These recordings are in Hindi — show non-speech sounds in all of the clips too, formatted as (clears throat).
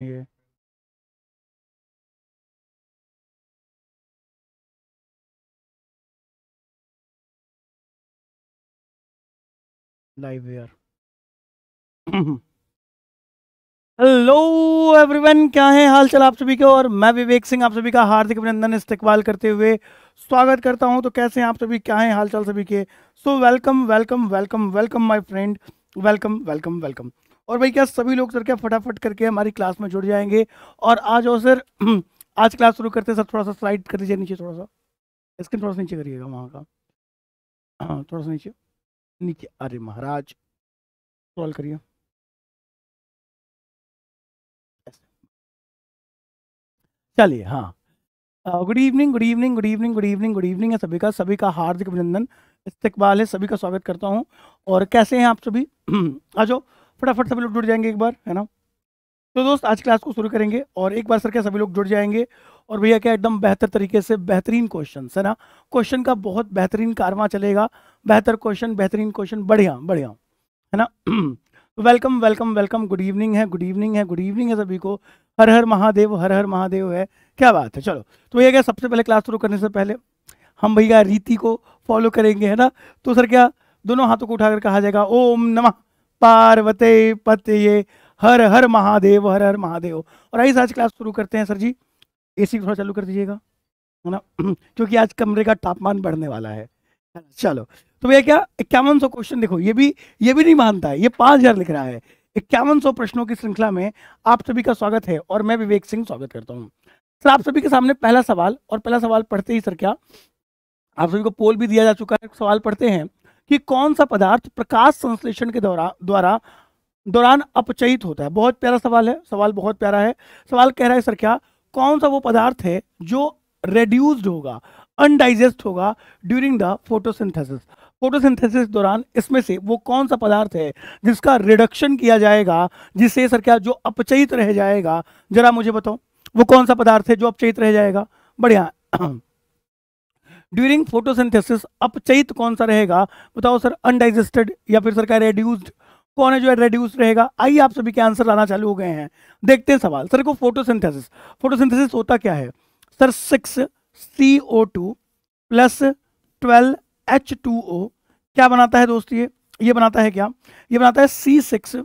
here live here hello everyone क्या है हाल चाल आप सभी के और मैं विवेक सिंह आप सभी का हार्दिक अभिनंदन इस्तेवाल करते हुए स्वागत करता हूं तो कैसे हैं आप सभी क्या है हाल चाल सभी के so welcome welcome welcome welcome my friend welcome welcome welcome और भाई क्या सभी लोग सर क्या फटाफट करके हमारी क्लास में जुड़ जाएंगे और आज और सर (clears throat) आज क्लास शुरू करते हैं सर थोड़ा सा स्लाइड कर लीजिए नीचे थोड़ा सा स्क्रीन थोड़ा सा नीचे करिएगा वहाँ का हाँ थोड़ा सा नीचे नीचे अरे महाराज सॉल्व करिए चलिए हाँ good evening good evening good evening good evening good evening है सभी का सभी का हार्दिक अभिनंदन इस्तकबाल है सभी का स्वागत करता हूँ और कैसे हैं आप सभी (clears throat) आ जाओ फटाफट सभी लोग जुड़ जाएंगे एक बार है ना तो दोस्त आज क्लास को शुरू करेंगे और एक बार सर क्या सभी लोग जुड़ जाएंगे और भैया क्या एकदम बेहतर तरीके से बेहतरीन क्वेश्चन है ना क्वेश्चन का बहुत बेहतरीन कारवा चलेगा बेहतर क्वेश्चन बेहतरीन क्वेश्चन बढ़िया बढ़िया है ना welcome welcome welcome good evening है गुड इवनिंग है गुड इवनिंग है सभी को हर हर महादेव हर हर महादेव है क्या बात है चलो तो भैया क्या सबसे पहले क्लास शुरू करने से पहले हम भैया रीति को फॉलो करेंगे है ना तो सर क्या दोनों हाथों को उठाकर कहा जाएगा ओम नमः पार्वते पतये हर हर महादेव हर हर महादेव और आइए आज क्लास शुरू करते हैं सर जी एसी थोड़ा चालू कर दीजिएगा है ना (clears throat) क्योंकि आज कमरे का तापमान बढ़ने वाला है चलो तो भैया क्या इक्यावन सौ क्वेश्चन देखो ये भी ये भी नहीं मानता है ये पाँच हज़ार लिख रहा है इक्यावन सौ प्रश्नों की श्रृंखला में आप सभी का स्वागत है और मैं विवेक सिंह स्वागत करता हूँ सर आप सभी के सामने पहला सवाल और पहला सवाल पढ़ते ही सर क्या आप सभी को पोल भी दिया जा चुका है सवाल पढ़ते हैं कि कौन सा पदार्थ प्रकाश संश्लेषण के द्वारा द्वारा दौरान अपचयित होता है बहुत प्यारा सवाल है सवाल बहुत प्यारा है सवाल कह रहा है सर क्या कौन सा वो पदार्थ है जो रेड्यूस्ड होगा अनडाइजेस्ट होगा ड्यूरिंग द फोटोसिंथेसिस फोटोसिंथेसिस दौरान इसमें से वो कौन सा पदार्थ है जिसका रिडक्शन किया जाएगा जिससे सर क्या जो अपचयित रह जाएगा जरा मुझे बताओ वो कौन सा पदार्थ है जो अपचयित रह जाएगा बढ़िया ड्यूरिंग फोटोसिंथेसिस अपचयित कौन सा रहेगा बताओ सर अनडाइजेस्टेड या फिर सर क्या रेड्यूस्ड कौन है जो है रेड्यूस रहेगा आइए आप सभी के आंसर लाना चालू हो गए हैं देखते हैं सवाल सर को फोटोसिंथेसिस फोटोसिंथेसिस होता क्या है sir six C O two plus twelve H two O क्या बनाता है दोस्त ये ये बनाता है क्या ये बनाता है C six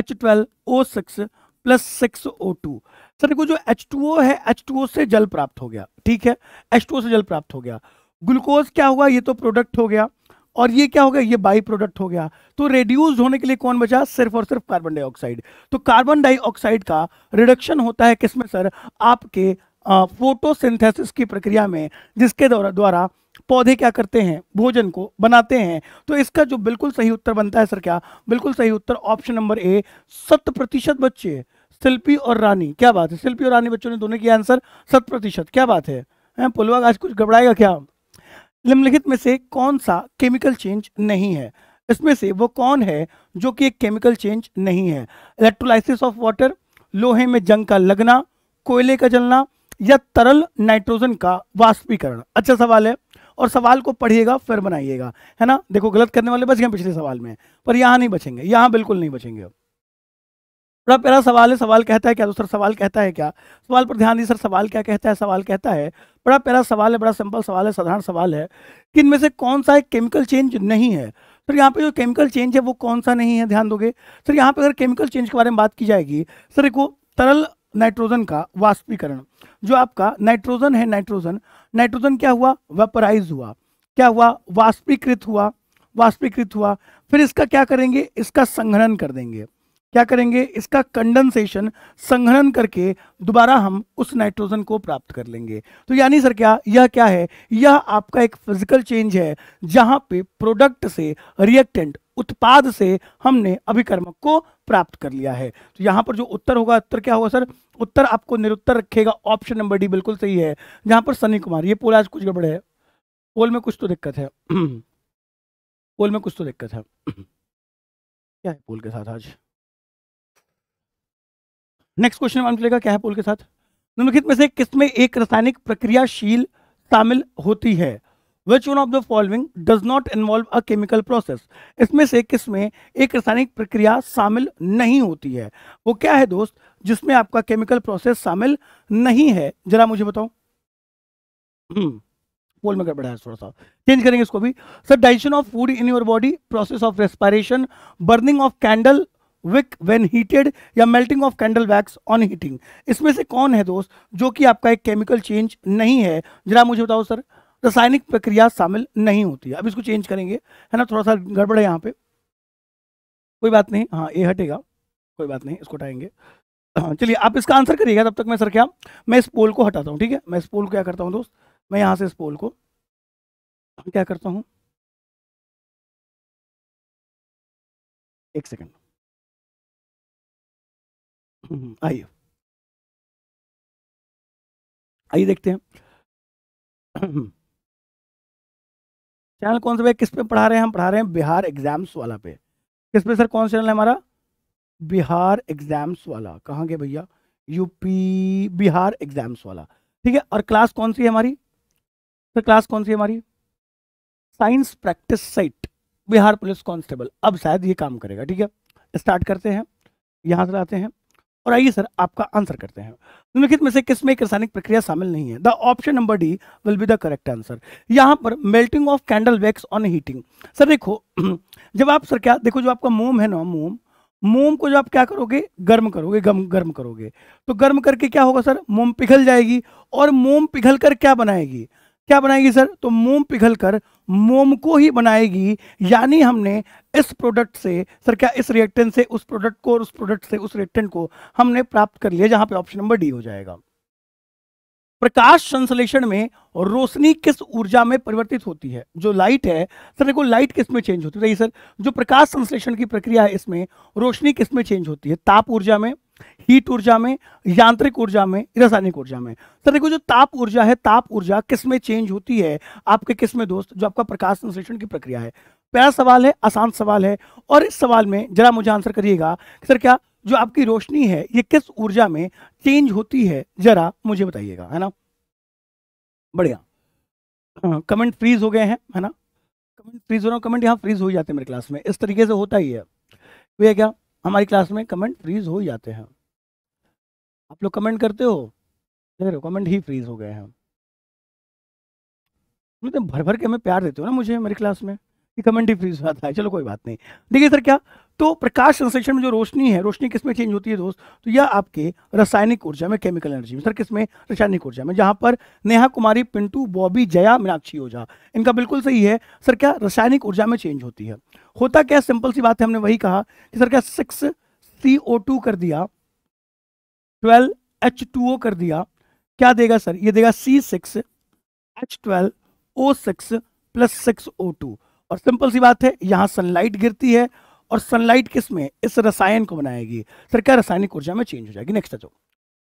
H twelve O six plus six O two sir देखो जो एच टू ओ है एच टू ओ से जल प्राप्त हो गया ठीक है एच टू ओ से जल प्राप्त हो गया ग्लूकोज क्या हुआ ये तो प्रोडक्ट हो गया और ये क्या हो गया ये बाई प्रोडक्ट हो गया तो रेड्यूज होने के लिए कौन बचा सिर्फ और सिर्फ कार्बन डाइऑक्साइड तो कार्बन डाइऑक्साइड का रिडक्शन होता है किसमें सर आपके फोटोसिंथेसिस की प्रक्रिया में जिसके द्वारा पौधे क्या करते हैं भोजन को बनाते हैं तो इसका जो बिल्कुल सही उत्तर बनता है सर क्या बिल्कुल सही उत्तर ऑप्शन नंबर ए सत प्रतिशत बच्चे शिल्पी और रानी क्या बात है शिल्पी और रानी बच्चों ने दोनों किया आंसर सत प्रतिशत क्या बात है, पुलवा आज कुछ गबड़ाएगा क्या निम्नलिखित में से कौन सा केमिकल चेंज नहीं है इसमें से वो कौन है जो कि एक केमिकल चेंज नहीं है इलेक्ट्रोलाइसिस ऑफ वाटर लोहे में जंग का लगना कोयले का जलना या तरल नाइट्रोजन का वाष्पीकरण अच्छा सवाल है और सवाल को पढ़िएगा फिर बनाइएगा है ना देखो गलत करने वाले बच गए पिछले सवाल में पर यहाँ नहीं बचेंगे यहाँ बिल्कुल नहीं बचेंगे बड़ा प्यारा सवाल है सवाल कहता है क्या तो सर सवाल कहता है क्या सवाल पर ध्यान दीजिए सर सवाल क्या कहता है सवाल कहता है बड़ा प्यारा सवाल है बड़ा सिंपल सवाल है साधारण सवाल है कि इनमें से कौन सा एक केमिकल चेंज नहीं है सर यहाँ पे जो केमिकल चेंज है वो कौन सा नहीं है ध्यान दोगे सर यहाँ पे अगर केमिकल चेंज के बारे में बात की जाएगी सर देखो तरल नाइट्रोजन का वाष्पीकरण जो आपका नाइट्रोजन है नाइट्रोजन नाइट्रोजन क्या हुआ वेपराइज हुआ क्या हुआ वाष्पीकृत हुआ वाष्पीकृत हुआ फिर इसका क्या करेंगे इसका संघनन कर देंगे क्या करेंगे इसका कंडेंसेशन संघनन करके दोबारा हम उस नाइट्रोजन को प्राप्त कर लेंगे तो यानी सर क्या यह क्या है यह आपका एक फिजिकल चेंज है जहां पे प्रोडक्ट से रिएक्टेंट उत्पाद से हमने अभिकर्मक को प्राप्त कर लिया है तो यहां पर जो उत्तर होगा उत्तर क्या होगा सर उत्तर आपको निरुत्तर रखेगा ऑप्शन नंबर डी बिल्कुल सही है जहां पर सनी कुमार ये पोल आज कुछ गड़बड़ है पोल में कुछ तो दिक्कत है पोल में कुछ तो दिक्कत है क्या है पोल के साथ आज नेक्स्ट क्वेश्चन मान चलेगा क्या है पोल के साथ निम्नलिखित में से किसमें एक रासायनिक प्रक्रियाशील शामिल होती है which one of the following does not involve a chemical process इसमें से किस में एक रासायनिक प्रक्रिया शामिल नहीं होती है वो क्या है दोस्त जिसमें आपका केमिकल प्रोसेस शामिल नहीं है जरा मुझे बताओ हम्म, पोल में गड़बड़ा है थोड़ा सा चेंज करेंगे इसको भी sir digestion of food in your body process of respiration burning of candle wick when heated या melting of candle wax on heating इसमें से कौन है दोस्त जो कि आपका एक केमिकल चेंज नहीं है जरा मुझे बताओ सर रासायनिक प्रक्रिया शामिल नहीं होती है अब इसको चेंज करेंगे है ना थोड़ा सा गड़बड़ है यहाँ पे कोई बात नहीं हाँ ये हटेगा कोई बात नहीं इसको हटाएंगे (clears throat) चलिए आप इसका आंसर करिएगा तब तक मैं सर क्या मैं इस पोल को हटाता हूँ ठीक है मैं इस पोल को क्या करता हूँ दोस्त मैं यहाँ से इस पोल को क्या करता हूँ एक सेकेंड हम्म, हम्म, आइए आइए देखते हैं (clears throat) हम्म। चैनल कौन सा भाई किस पे पढ़ा रहे हैं हम पढ़ा रहे हैं बिहार एग्जाम्स वाला पे किस पे सर कौन सा चैनल है हमारा बिहार एग्जाम्स वाला कहाँ के भैया यूपी बिहार एग्जाम्स वाला ठीक है और क्लास कौन सी है हमारी सर क्लास कौन सी है हमारी science practice site Bihar police constable अब शायद ये काम करेगा ठीक है स्टार्ट करते हैं यहाँ से लाते हैं और आइए सर आपका आंसर करते हैं निम्नलिखित में से किस में एक रासायनिक प्रक्रिया शामिल नहीं है the option number D will be the correct answer यहाँ पर melting of candle wax on heating sir देखो (clears throat) जब आप सर क्या देखो जो आपका मोम है ना मोम मोम को जो आप क्या करोगे गर्म करोगे गर्म गर्म करोगे तो गर्म करके क्या होगा सर मोम पिघल जाएगी और मोम पिघल कर क्या बनाएगी क्या बनाएगी सर तो मोम पिघल कर मोम को ही बनाएगी यानी हमने इस प्रोडक्ट से सर क्या इस रिएक्टेंट से उस प्रोडक्ट को और उस प्रोडक्ट से उस रिएक्टेंट को हमने प्राप्त कर लिया जहां पे ऑप्शन नंबर डी हो जाएगा प्रकाश संश्लेषण में रोशनी किस ऊर्जा में परिवर्तित होती है जो लाइट है सर देखो लाइट किस में चेंज होती है सर जो प्रकाश संश्लेषण की प्रक्रिया है इसमें रोशनी किस में चेंज होती है ताप ऊर्जा में हीट ऊर्जा में यांत्रिक ऊर्जा में रासायनिक ऊर्जा में सर तो देखो जो ताप ऊर्जा है ताप ऊर्जा किस में चेंज होती है आपके किस में दोस्त जो आपका प्रकाश संश्लेषण की प्रक्रिया है पहला सवाल है आसान सवाल है और इस सवाल में जरा मुझे आंसर करिएगा सर क्या जो आपकी रोशनी है ये किस ऊर्जा में चेंज होती है जरा मुझे बताइएगा है ना बढ़िया कमेंट हाँ, फ्रीज हो गए हैं है ना कमेंट फ्रीज हो रहा हूँ कमेंट यहाँ फ्रीज हो जाते हैं मेरे क्लास में इस तरीके से होता ही है भैया तो क्या हमारी क्लास में कमेंट फ्रीज हो जाते हैं आप लोग कमेंट करते हो देख रहे हो कमेंट ही फ्रीज हो गए हैं मतलब भर भर के हमें प्यार देते हो ना मुझे मेरी क्लास में कि कमेंट ही फ्रीज हो जाता है चलो कोई बात नहीं देखिए सर क्या तो प्रकाश संश्लेषण में जो रोशनी है रोशनी किसमें चेंज होती है दोस्त तो यह आपके रासायनिक ऊर्जा में केमिकल एनर्जी में सर किसमें रासायनिक ऊर्जा में जहां पर नेहा कुमारी पिंटू बॉबी जया मीनाक्षी ओझा इनका बिल्कुल सही है सर क्या रासायनिक ऊर्जा में चेंज होती है होता क्या सिंपल सी बात है हमने वही कहा कि सर क्या सिक्स सी ओ टू कर दिया ट्वेल्व एच टू ओ कर दिया क्या देगा सर ये देगा C six H twelve O six plus six O two और सिंपल सी बात है यहां सनलाइट गिरती है और सनलाइट किस में इस रसायन को बनाएगी सर क्या रासायनिक ऊर्जा में चेंज हो जाएगी नेक्स्ट है जो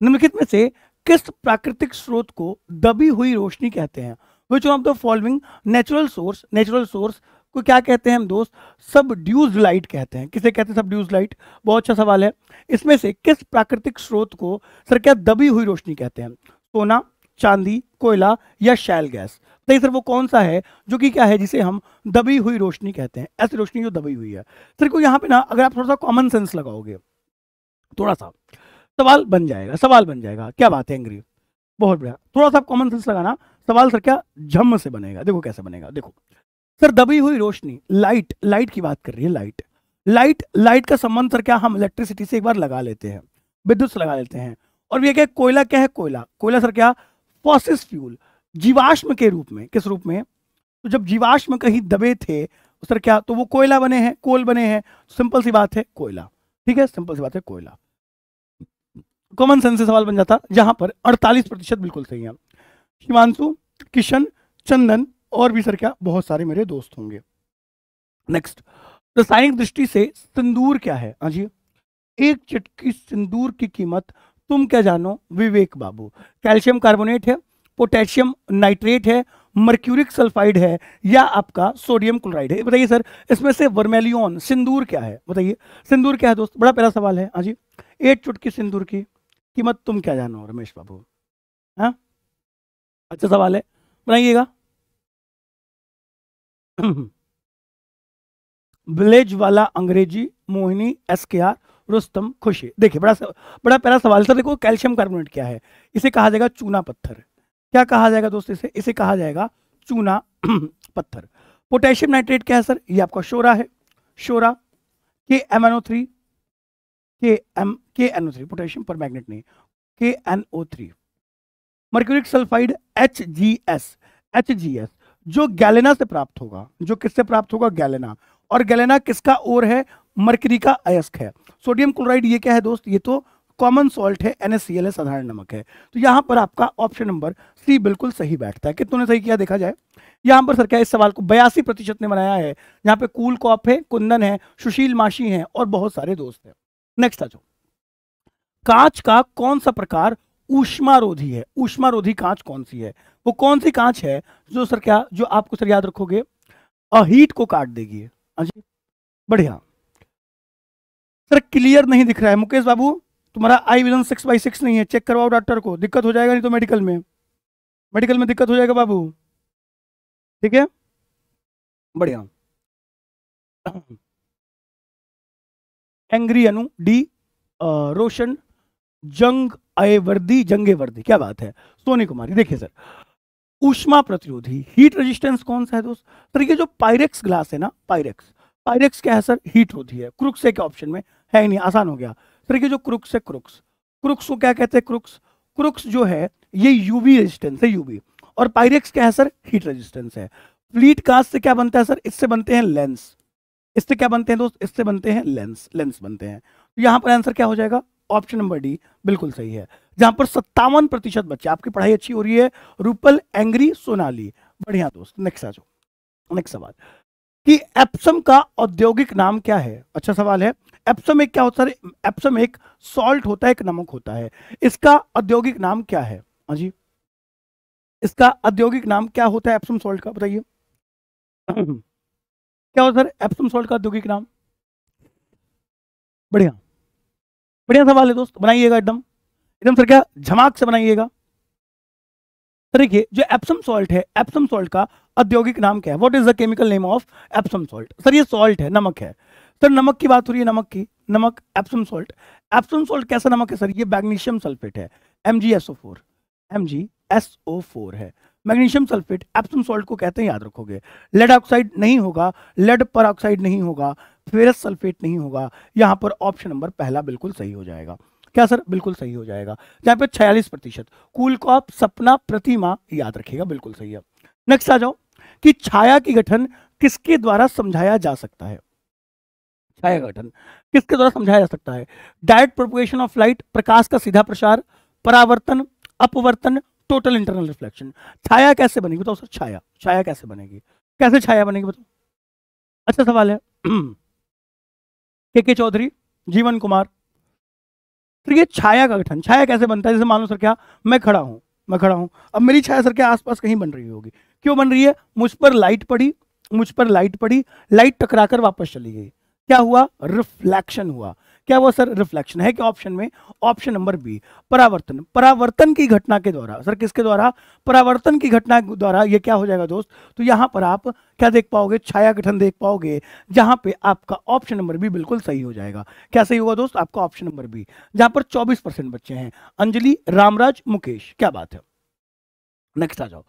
निम्नलिखित में से किस प्राकृतिक स्रोत को दबी हुई रोशनी कहते हैं which of the following natural source natural source को क्या कहते हैं हम दोस्त सब ड्यूज लाइट कहते हैं किसे कहते हैं सब ड्यूज लाइट बहुत अच्छा सवाल है इसमें से किस प्राकृतिक स्रोत को सर क्या दबी हुई रोशनी कहते हैं सोना चांदी कोयला या शैल गैस बताइए तो सर वो कौन सा है जो कि क्या है जिसे हम दबी हुई रोशनी कहते हैं ऐसी रोशनी जो दबी हुई है सर को यहाँ पे ना अगर आप थोड़ा सा कॉमन सेंस लगाओगे थोड़ा सा सवाल बन जाएगा सवाल बन जाएगा क्या बात है अंग्रेज बहुत बढ़िया थोड़ा सा कॉमन सेंस लगाना सवाल सर क्या झम से बनेगा देखो कैसे बनेगा देखो सर दबी हुई रोशनी लाइट लाइट की बात कर रही है लाइट लाइट लाइट का संबंध सर क्या हम इलेक्ट्रिसिटी से एक बार लगा लेते हैं विद्युत लगा लेते हैं और यह क्या कोयला क्या है कोयला कोयला सर क्या फॉसिस फ्यूल जीवाश्म के रूप में किस रूप में तो जब जीवाश्म कहीं दबे थे सर क्या तो वो कोयला बने हैं कोल बने हैं सिंपल सी बात है कोयला ठीक है सिंपल सी बात है कोयला कॉमन सेंस से सवाल बन जाता जहां पर 48 प्रतिशत बिल्कुल सही है हिमांशु किशन चंदन और भी सर क्या बहुत सारे मेरे दोस्त होंगे नेक्स्ट रासायनिक दृष्टि से सिंदूर क्या है हाँ जी एक चिटकी सिंदूर की कीमत तुम क्या जानो विवेक बाबू कैल्शियम कार्बोनेट है पोटेशियम नाइट्रेट है मर्क्यूरिक सल्फाइड है या आपका सोडियम क्लोराइड है बताइए सर इसमें से वर्मेलियन सिंदूर क्या है बताइए सिंदूर क्या है दोस्त बड़ा पहला सवाल है हाँ जी एक चुटकी सिंदूर की कीमत तुम क्या जानो रमेश बाबू हाँ अच्छा सवाल है बनाइएगा विलेज वाला अंग्रेजी Mohini S K R Rustam Khushi देखिए बड़ा बड़ा पहला सवाल सर देखो कैल्शियम कार्बोनेट क्या है इसे कहा जाएगा चूना पत्थर क्या कहा जाएगा दोस्तों इसे इसे कहा जाएगा चूना (clears throat) पत्थर पोटेशियम नाइट्रेट क्या है सर ये आपका शोरा है शोरा K M N O three K M K N O three potassium permanganate नहीं K N O three mercuric sulphide H G S H G S जो गैलेना से प्राप्त होगा जो किससे प्राप्त होगा गैलेना और गैलेना किसका ओर है मरकरी का अयस्क है सोडियम क्लोराइड ये क्या है दोस्त ये तो कॉमन सॉल्ट है एन है साधारण नमक है तो यहाँ पर आपका ऑप्शन नंबर सी बिल्कुल सही बैठता है कितने ने सही किया देखा जाए यहाँ पर सर क्या इस सवाल को बयासी प्रतिशत ने बनाया है यहाँ पे कूल कॉप है कुंदन है सुशील माशी है और बहुत सारे दोस्त हैं नेक्स्ट आ जाओ कांच का कौन सा प्रकार ऊष्मारोधी है ऊष्मारोधी कांच कौन सी है वो कौन सी कांच है जो सर क्या जो आपको सर याद रखोगे अ हीट को काट देगी हाँ जी बढ़िया सर क्लियर नहीं दिख रहा है मुकेश बाबू तुम्हारा eye vision six by six नहीं है चेक करवाओ डॉक्टर को दिक्कत हो जाएगा नहीं तो मेडिकल में मेडिकल में दिक्कत हो जाएगा बाबू ठीक है बढ़िया एंग्री अनु डी रोशन जंग आए वर्दी जंगे वर्दी क्या बात है सोनी कुमारी देखिए सर उष्मा प्रतिरोधी हीट रेजिस्टेंस कौन सा है दोस्त सर तो ये जो पायरेक्स ग्लास है ना पायरेक्स पायरेक्स क्या है सर हीट रोधी है क्रुक्स के ऑप्शन में है नहीं आसान हो गया सर तो ये जो क्रुक्स है क्रुक्स क्रुक्स को क्या कहते हैं क्रुक्स क्रुक्स जो है ये यूवी रेजिस्टेंस है यूवी और पायरेक्स क्या है सर हीट रेजिस्टेंस है फ्लीट कास्ट से क्या बनता है सर इससे बनते हैं लेंस इससे क्या बनते हैं दोस्त इससे बनते हैं लेंस लेंस बनते हैं तो यहां पर आंसर क्या हो जाएगा ऑप्शन नंबर डी बिल्कुल सही है जहां पर सत्तावन प्रतिशत बच्चे आपकी पढ़ाई अच्छी हो रही है रूपल एंग्री सोनाली बढ़िया दोस्त नेक्स्ट आ जाओ नेक्स्ट सवाल कि एप्सम का औद्योगिक नाम क्या है अच्छा सवाल है एप्सम एक क्या होता है एप्सम एक सॉल्ट होता है एक नमक होता है इसका औद्योगिक नाम क्या है हाँ जी इसका औद्योगिक नाम क्या होता है एप्सम सॉल्ट का बताइए क्या होता है एप्सम सॉल्ट का औद्योगिक नाम बढ़िया बढ़िया सवाल है दोस्त बनाइएगा एकदम एकदम सर क्या झमाक से बनाइएगा तो देखिए जो एप्सम सॉल्ट है एप्सम सॉल्ट का औद्योगिक नाम क्या है what is the chemical name of Epsom salt sir ये सॉल्ट है नमक है सर नमक की बात हो रही है नमक की नमक एप्सम सॉल्ट एप्सम सॉल्ट कैसा नमक है सर ये मैग्नीशियम सल्फेट है M G S O four M G S O four है मैग्नीशियम सल्फेट एप्सम सॉल्ट को कहते हैं याद रखोगे लेड ऑक्साइड नहीं होगा लेड पर ऑक्साइड नहीं होगा फेरस सल्फेट नहीं होगा यहाँ पर ऑप्शन नंबर पहला बिल्कुल सही हो जाएगा क्या सर बिल्कुल सही हो जाएगा यहाँ पे छियालीस प्रतिशत कूल को आप सपना प्रतिमा याद रखिएगा बिल्कुल सही है नेक्स्ट आ जाओ कि छाया की गठन किसके द्वारा समझाया जा सकता है छाया गठन किसके द्वारा समझाया जा सकता है डायरेक्ट प्रोपोगेशन ऑफ लाइट प्रकाश का सीधा प्रसार परावर्तन अपवर्तन टोटल इंटरनल रिफ्लेक्शन छाया कैसे बनेगी बताओ सर छाया छाया कैसे बनेगी कैसे छाया बनेगी बताओ अच्छा सवाल है (clears throat) के के चौधरी जीवन कुमार फिर ये छाया का गठन छाया कैसे बनता है जैसे मान लो सर क्या मैं खड़ा हूं मैं खड़ा हूं अब मेरी छाया सर के आसपास कहीं बन रही होगी क्यों बन रही है मुझ पर लाइट पड़ी मुझ पर लाइट पड़ी लाइट टकराकर वापस चली गई क्या हुआ रिफ्लेक्शन हुआ क्या वो सर रिफ्लेक्शन है क्या ऑप्शन में ऑप्शन नंबर बी परावर्तन परावर्तन की घटना के द्वारा सर किसके द्वारा परावर्तन की घटना द्वारा ये क्या हो जाएगा दोस्त तो यहाँ पर आप क्या देख पाओगे छाया गठन देख पाओगे जहाँ पे आपका ऑप्शन नंबर बी बिल्कुल सही हो जाएगा क्या सही होगा दोस्त आपका ऑप्शन नंबर बी जहाँ पर चौबीस परसेंट बच्चे हैं अंजलि रामराज मुकेश क्या बात है नेक्स्ट आ जाओ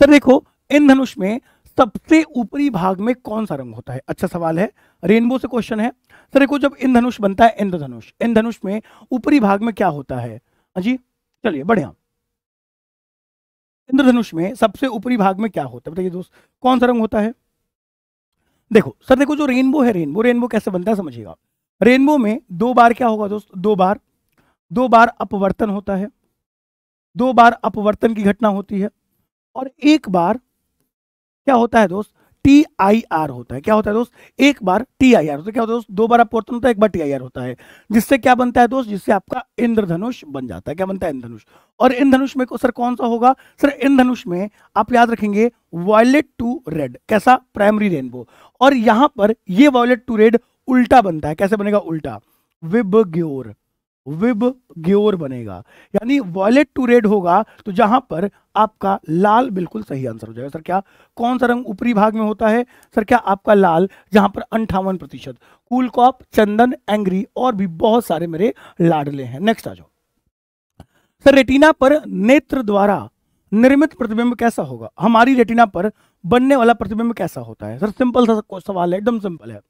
सर देखो इन धनुष में सबसे ऊपरी भाग में कौन सा रंग होता है अच्छा सवाल है रेनबो से क्वेश्चन है तो देखो जब इंद्रधनुष बनता है इंद्रधनुष इंद्रधनुष में ऊपरी भाग में क्या होता है हाँ जी चलिए बढ़िया इंद्रधनुष में सबसे ऊपरी भाग में क्या होता है बताइए दोस्त कौन सा रंग होता है देखो सर देखो जो रेनबो है रेनबो रेनबो कैसे बनता है समझिएगा रेनबो में दो बार क्या होगा दोस्त दो बार दो बार अपवर्तन होता है दो बार अपवर्तन की घटना होती है और एक बार क्या होता है दोस्त टी आई आर होता है क्या होता है दोस्त एक बार टी आई आर होता है क्या होता है दोस्त दो बार अपवर्तन होता तो है एक बार टी आई आर होता है जिससे क्या बनता है दोस्त जिससे आपका इंद्रधनुष बन जाता है क्या बनता है इंद्रधनुष और इंद्रधनुष में को सर कौन सा होगा सर इंद्रधनुष में आप याद रखेंगे वॉयलेट टू रेड कैसा प्राइमरी रेनबो और यहां पर यह वॉयलेट टू रेड उल्टा बनता है कैसे बनेगा उल्टा विबग्योर विब ग्योर बनेगा यानी वॉयलेट टू रेड होगा तो जहां पर आपका लाल बिल्कुल सही आंसर हो जाएगा सर क्या कौन सा रंग ऊपरी भाग में होता है सर क्या आपका लाल जहां पर अंठावन प्रतिशत कूल कॉप चंदन एंग्री और भी बहुत सारे मेरे लाडले हैं नेक्स्ट आ जाओ सर रेटिना पर नेत्र द्वारा निर्मित प्रतिबिंब कैसा होगा हमारी रेटिना पर बनने वाला प्रतिबिंब कैसा होता है सर सिंपल सा सवाल है एकदम सिंपल है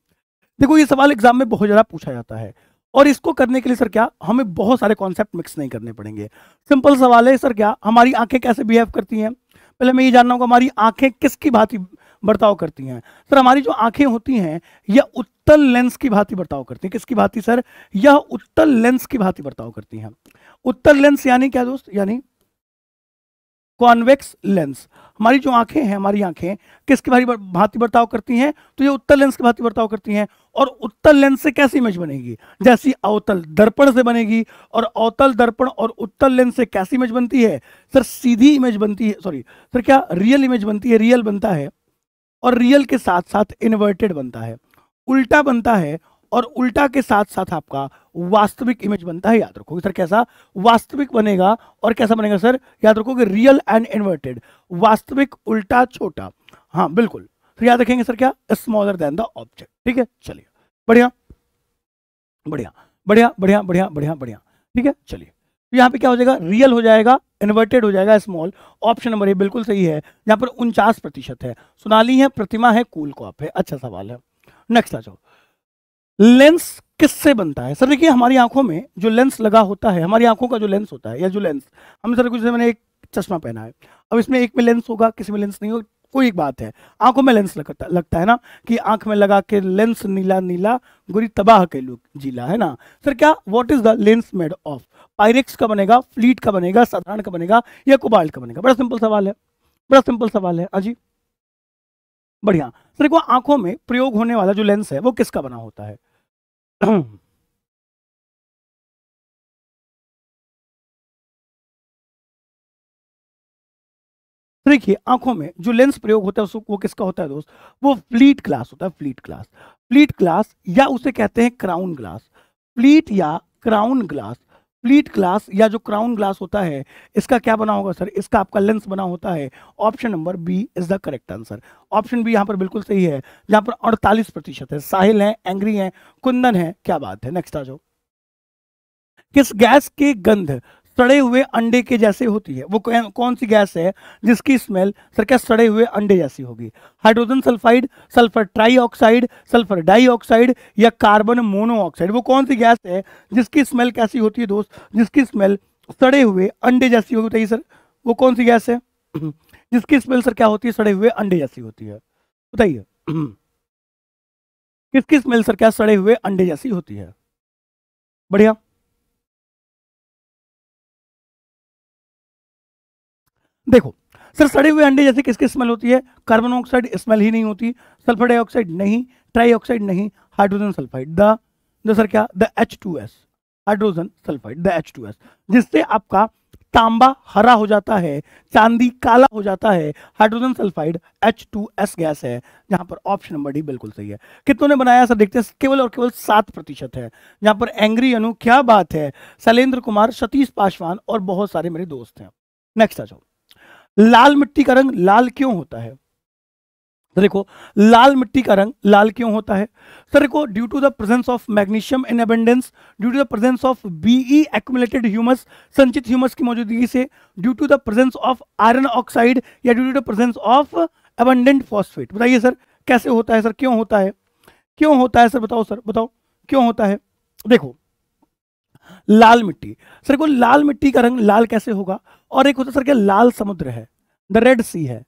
देखो ये सवाल एग्जाम में बहुत ज्यादा पूछा जाता है और इसको करने के लिए सर क्या हमें बहुत सारे कॉन्सेप्ट मिक्स नहीं करने पड़ेंगे सिंपल सवाल है सर क्या हमारी आंखें कैसे बिहेव करती हैं पहले मैं ये जानना होगा हमारी आंखें किसकी भांति बर्ताव करती हैं सर हमारी जो आंखें होती हैं यह उत्तल लेंस की भांति बर्ताव करती हैं किसकी भांति सर यह उत्तल लेंस की भांति बर्ताव करती हैं उत्तल लेंस यानी क्या दोस्त यानी कॉन्वेक्स लेंस हमारी जो आंखें हैं हमारी आंखें किसके भारी भांति बर्ताव करती हैं तो ये उत्तर लेंस की भांति बर्ताव करती हैं और उत्तर लेंस से कैसी इमेज बनेगी जैसी अवतल दर्पण से बनेगी और अवतल दर्पण और उत्तर लेंस से कैसी इमेज बनती है सर सीधी इमेज बनती है सॉरी सर क्या रियल इमेज बनती है रियल बनता है और रियल के साथ साथ इन्वर्टेड बनता है उल्टा बनता है और उल्टा के साथ साथ आपका वास्तविक इमेज बनता है याद रखोगे सर कैसा वास्तविक बनेगा और कैसा बनेगा सर याद रखोगे रियल एंड इन्वर्टेड वास्तविक उल्टा छोटा हाँ बिल्कुल सर याद रखेंगे सर क्या स्मॉलर देन द ऑब्जेक्ट ठीक है चलिए बढ़िया बढ़िया बढ़िया बढ़िया बढ़िया बढ़िया बढ़िया ठीक है चलिए तो यहाँ पे क्या हो जाएगा रियल हो जाएगा इन्वर्टेड हो जाएगा स्मॉल ऑप्शन नंबर ए बिल्कुल सही है यहाँ पर उनचास प्रतिशत है सुनाली है प्रतिमा है कूल कॉप है अच्छा सवाल है नेक्स्ट आ जाओ लेंस किससे बनता है सर देखिए हमारी आंखों में जो लेंस लगा होता है हमारी आंखों का जो लेंस होता है या जो लेंस हम सर कुछ मैंने एक चश्मा पहना है अब इसमें एक में लेंस होगा किसी में लेंस नहीं होगा कोई एक बात है आंखों में लेंस लगता लगता है ना कि आंख में लगा के लेंस नीला नीला गुरी तबाह के लोग जीला है ना सर क्या what is the lens made of Pyrex का बनेगा फ्लीट का बनेगा साधारण का बनेगा या कोबाल्ट का बनेगा बड़ा सिंपल सवाल है बड़ा सिंपल सवाल है अजी हाँ बढ़िया तो देखो आंखों में प्रयोग होने वाला जो लेंस है वो किसका बना होता है (clears throat) देखिए आंखों में जो लेंस प्रयोग होता है उसको वो किसका होता है दोस्त वो फ्लीट ग्लास होता है फ्लीट ग्लास फ्लीट ग्लास या उसे कहते हैं क्राउन ग्लास फ्लीट या क्राउन ग्लास प्लीट ग्लास या जो क्राउन ग्लास होता है इसका क्या बना होगा सर इसका आपका लेंस बना होता है option number B is the correct answer option B यहाँ पर बिल्कुल सही है यहाँ पर अड़तालीस प्रतिशत है साहिल है एंग्री है कुंदन है क्या बात है नेक्स्ट आ जाओ किस गैस की गंध सड़े हुए अंडे के जैसे होती है वो कौन सी गैस है जिसकी स्मेल सर क्या सड़े हुए अंडे जैसी होगी hydrogen sulphide sulphur trioxide sulphur dioxide या कार्बन मोनोऑक्साइड वो कौन सी गैस है जिसकी स्मेल कैसी होती है दोस्त जिसकी स्मेल सड़े हुए अंडे जैसी होगी बताइए सर वो कौन सी गैस है जिसकी स्मेल सर क्या होती है सड़े हुए अंडे जैसी होती है बताइए किसकी स्मेल सर क्या सड़े हुए अंडे जैसी होती है बढ़िया देखो सर सड़े हुए अंडे जैसे किसकी स्मेल होती है कार्बन मोनोऑक्साइड स्मेल ही नहीं होती सल्फर डाइऑक्साइड नहीं ट्राईऑक्साइड नहीं हाइड्रोजन सल्फाइड द सर क्या the H two S hydrogen sulphide the H two S जिससे आपका तांबा हरा हो जाता है चांदी काला हो जाता है hydrogen sulphide H two S gas है जहां पर ऑप्शन नंबर डी बिल्कुल सही है कितनों ने बनाया सर देखते हैं केवल और केवल सात प्रतिशत है यहाँ पर एंग्री अनु क्या बात है शैलेंद्र कुमार सतीश पासवान और बहुत सारे मेरे दोस्त हैं नेक्स्ट आ जाओ लाल मिट्टी का रंग लाल क्यों होता है देखो लाल मिट्टी का रंग लाल क्यों होता है सर देखो due to the presence of magnesium in abundance due to the presence of be accumulated humus संचित ह्यूमस की मौजूदगी से due to the presence of iron oxide या due to the presence of abundant phosphate बताइए सर कैसे होता है सर क्यों होता है क्यों होता है सर बताओ सर बताओ क्यों होता है देखो लाल मिट्टी सर देखो लाल मिट्टी का रंग लाल कैसे होगा और एक होता सर क्या लाल समुद्र है द रेड सी है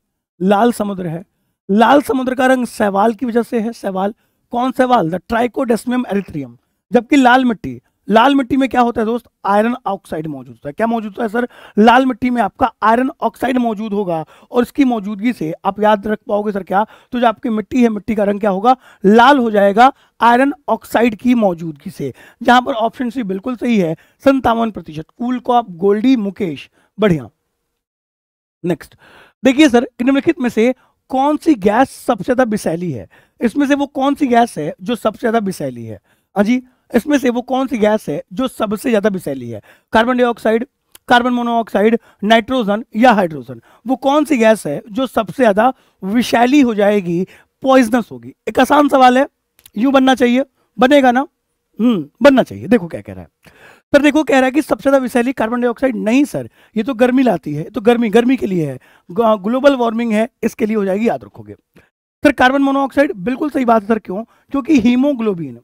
लाल समुद्र है लाल समुद्र का रंग सवाल की वजह से है सवाल कौन सवाल द ट्राइकोडेस्मियम एरिथ्रियम जबकि लाल मिट्टी लाल मिट्टी में क्या होता है दोस्त आयरन ऑक्साइड मौजूद होता है क्या मौजूद होता है सर लाल मिट्टी में आपका आयरन ऑक्साइड मौजूद होगा और इसकी मौजूदगी से आप याद रख पाओगे सर क्या तो जो आपकी मिट्टी है मिट्टी का रंग क्या होगा लाल हो जाएगा आयरन ऑक्साइड की मौजूदगी से जहां पर ऑप्शन सी बिल्कुल सही है संतावन प्रतिशत कूल को आप गोल्डी मुकेश बढ़िया नेक्स्ट देखिए सर निम्नलिखित में से कौन सी गैस सबसे ज्यादा बिसैली है इसमें से वो कौन सी गैस है जो सबसे ज्यादा बिसैली है हाजी इसमें से वो कौन सी गैस है जो सबसे ज्यादा बिसैली है carbon dioxide carbon monoxide nitrogen या हाइड्रोजन वो कौन सी गैस है जो सबसे ज्यादा विशैली हो जाएगी पॉइजनस होगी एक आसान सवाल है यू बनना चाहिए बनेगा ना हम्म बनना चाहिए देखो क्या कह रहा है पर देखो कह रहा है कि सबसे ज़्यादा विषैली कार्बन डाइऑक्साइड नहीं सर ये तो गर्मी लाती है तो गर्मी गर्मी के लिए है ग्लोबल वार्मिंग हाँ, है इसके लिए हो जाएगी याद रखोगे सर कार्बन मोनोऑक्साइड बिल्कुल सही बात है सर क्यों क्योंकि हीमोग्लोबिन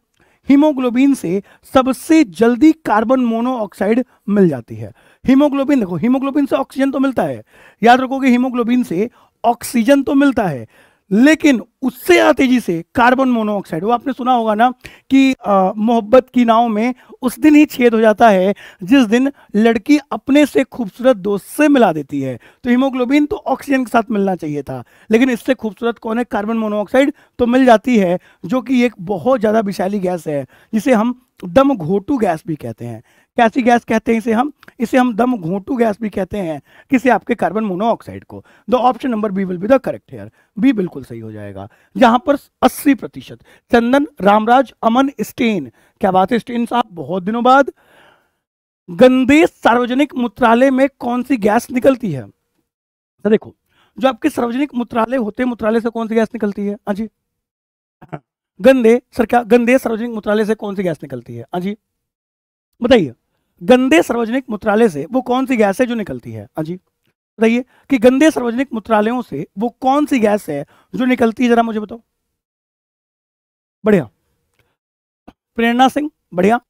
हीमोग्लोबिन से सबसे जल्दी कार्बन मोनोऑक्साइड मिल जाती है हीमोग्लोबिन देखो हीमोग्लोबिन से ऑक्सीजन तो मिलता है याद रखोगे हीमोग्लोबिन से ऑक्सीजन तो मिलता है लेकिन उससे तेजी से कार्बन मोनोऑक्साइड वो आपने सुना होगा ना कि मोहब्बत की नाव में उस दिन ही छेद हो जाता है जिस दिन लड़की अपने से खूबसूरत दोस्त से मिला देती है तो हीमोग्लोबिन तो ऑक्सीजन के साथ मिलना चाहिए था लेकिन इससे खूबसूरत कौन है कार्बन मोनोऑक्साइड तो मिल जाती है जो कि एक बहुत ज़्यादा विशाली गैस है जिसे हम दम घोटू गैस भी कहते हैं कैसी गैस कहते हैं इसे हम इसे हम दम घोटू गैस भी कहते हैं किसे आपके कार्बन मोनोऑक्साइड को the option number B will be the correct here B बिल्कुल सही हो जाएगा यहां पर 80 प्रतिशत चंदन रामराज अमन स्टेन क्या बात है स्टेन साहब बहुत दिनों बाद गंदे सार्वजनिक मूत्रालय में कौन सी गैस निकलती है तो देखो जो आपके सार्वजनिक मूत्रालय होते हैं मूत्रालय से कौन सी गैस निकलती है हाँ जी गंदे सर क्या गंदे सार्वजनिक मंत्रालय से कौन सी गैस निकलती है हाँ जी बताइए गंदे सार्वजनिक मूत्रालय से वो कौन सी गैस है जो निकलती है हाँ जी बताइए कि गंदे सार्वजनिक मूत्रालयों से वो कौन सी गैस है जो निकलती है जरा मुझे बताओ बढ़िया प्रेरणा सिंह बढ़िया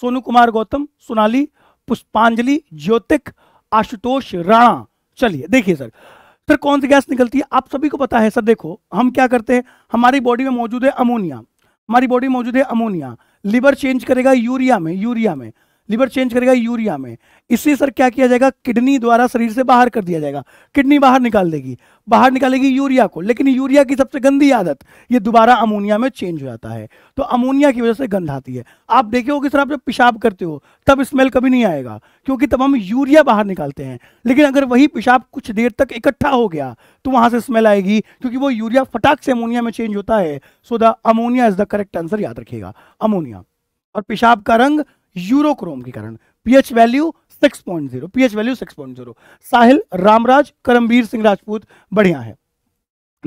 सोनू कुमार गौतम सोनाली पुष्पांजलि ज्योतिक आशुतोष राणा चलिए देखिए सर फिर कौन सी गैस निकलती है आप सभी को पता है सर देखो हम क्या करते हैं हमारी बॉडी में मौजूद है अमोनिया हमारी बॉडी में मौजूद है अमोनिया लिवर चेंज करेगा यूरिया में यूरिया में लिवर चेंज करेगा यूरिया में इससे सर क्या किया जाएगा किडनी द्वारा शरीर से बाहर कर दिया जाएगा किडनी बाहर निकाल देगी बाहर निकालेगी यूरिया को लेकिन यूरिया की सबसे गंदी आदत ये दोबारा अमोनिया में चेंज हो जाता है तो अमोनिया की वजह से गंध आती है आप देखे हो कि सर आप जब पेशाब करते हो तब स्मेल कभी नहीं आएगा क्योंकि तब हम यूरिया बाहर निकालते हैं लेकिन अगर वही पेशाब कुछ देर तक इकट्ठा हो गया तो वहां से स्मेल आएगी क्योंकि वो यूरिया फटाक से अमोनिया में चेंज होता है so the ammonia is the correct answer याद रखेगा अमोनिया और पेशाब का रंग यूरोक्रोम के कारण pH value 6.0 point pH value 6.0 Sahil Ramraj Karamvir Singh Rajput बढ़िया है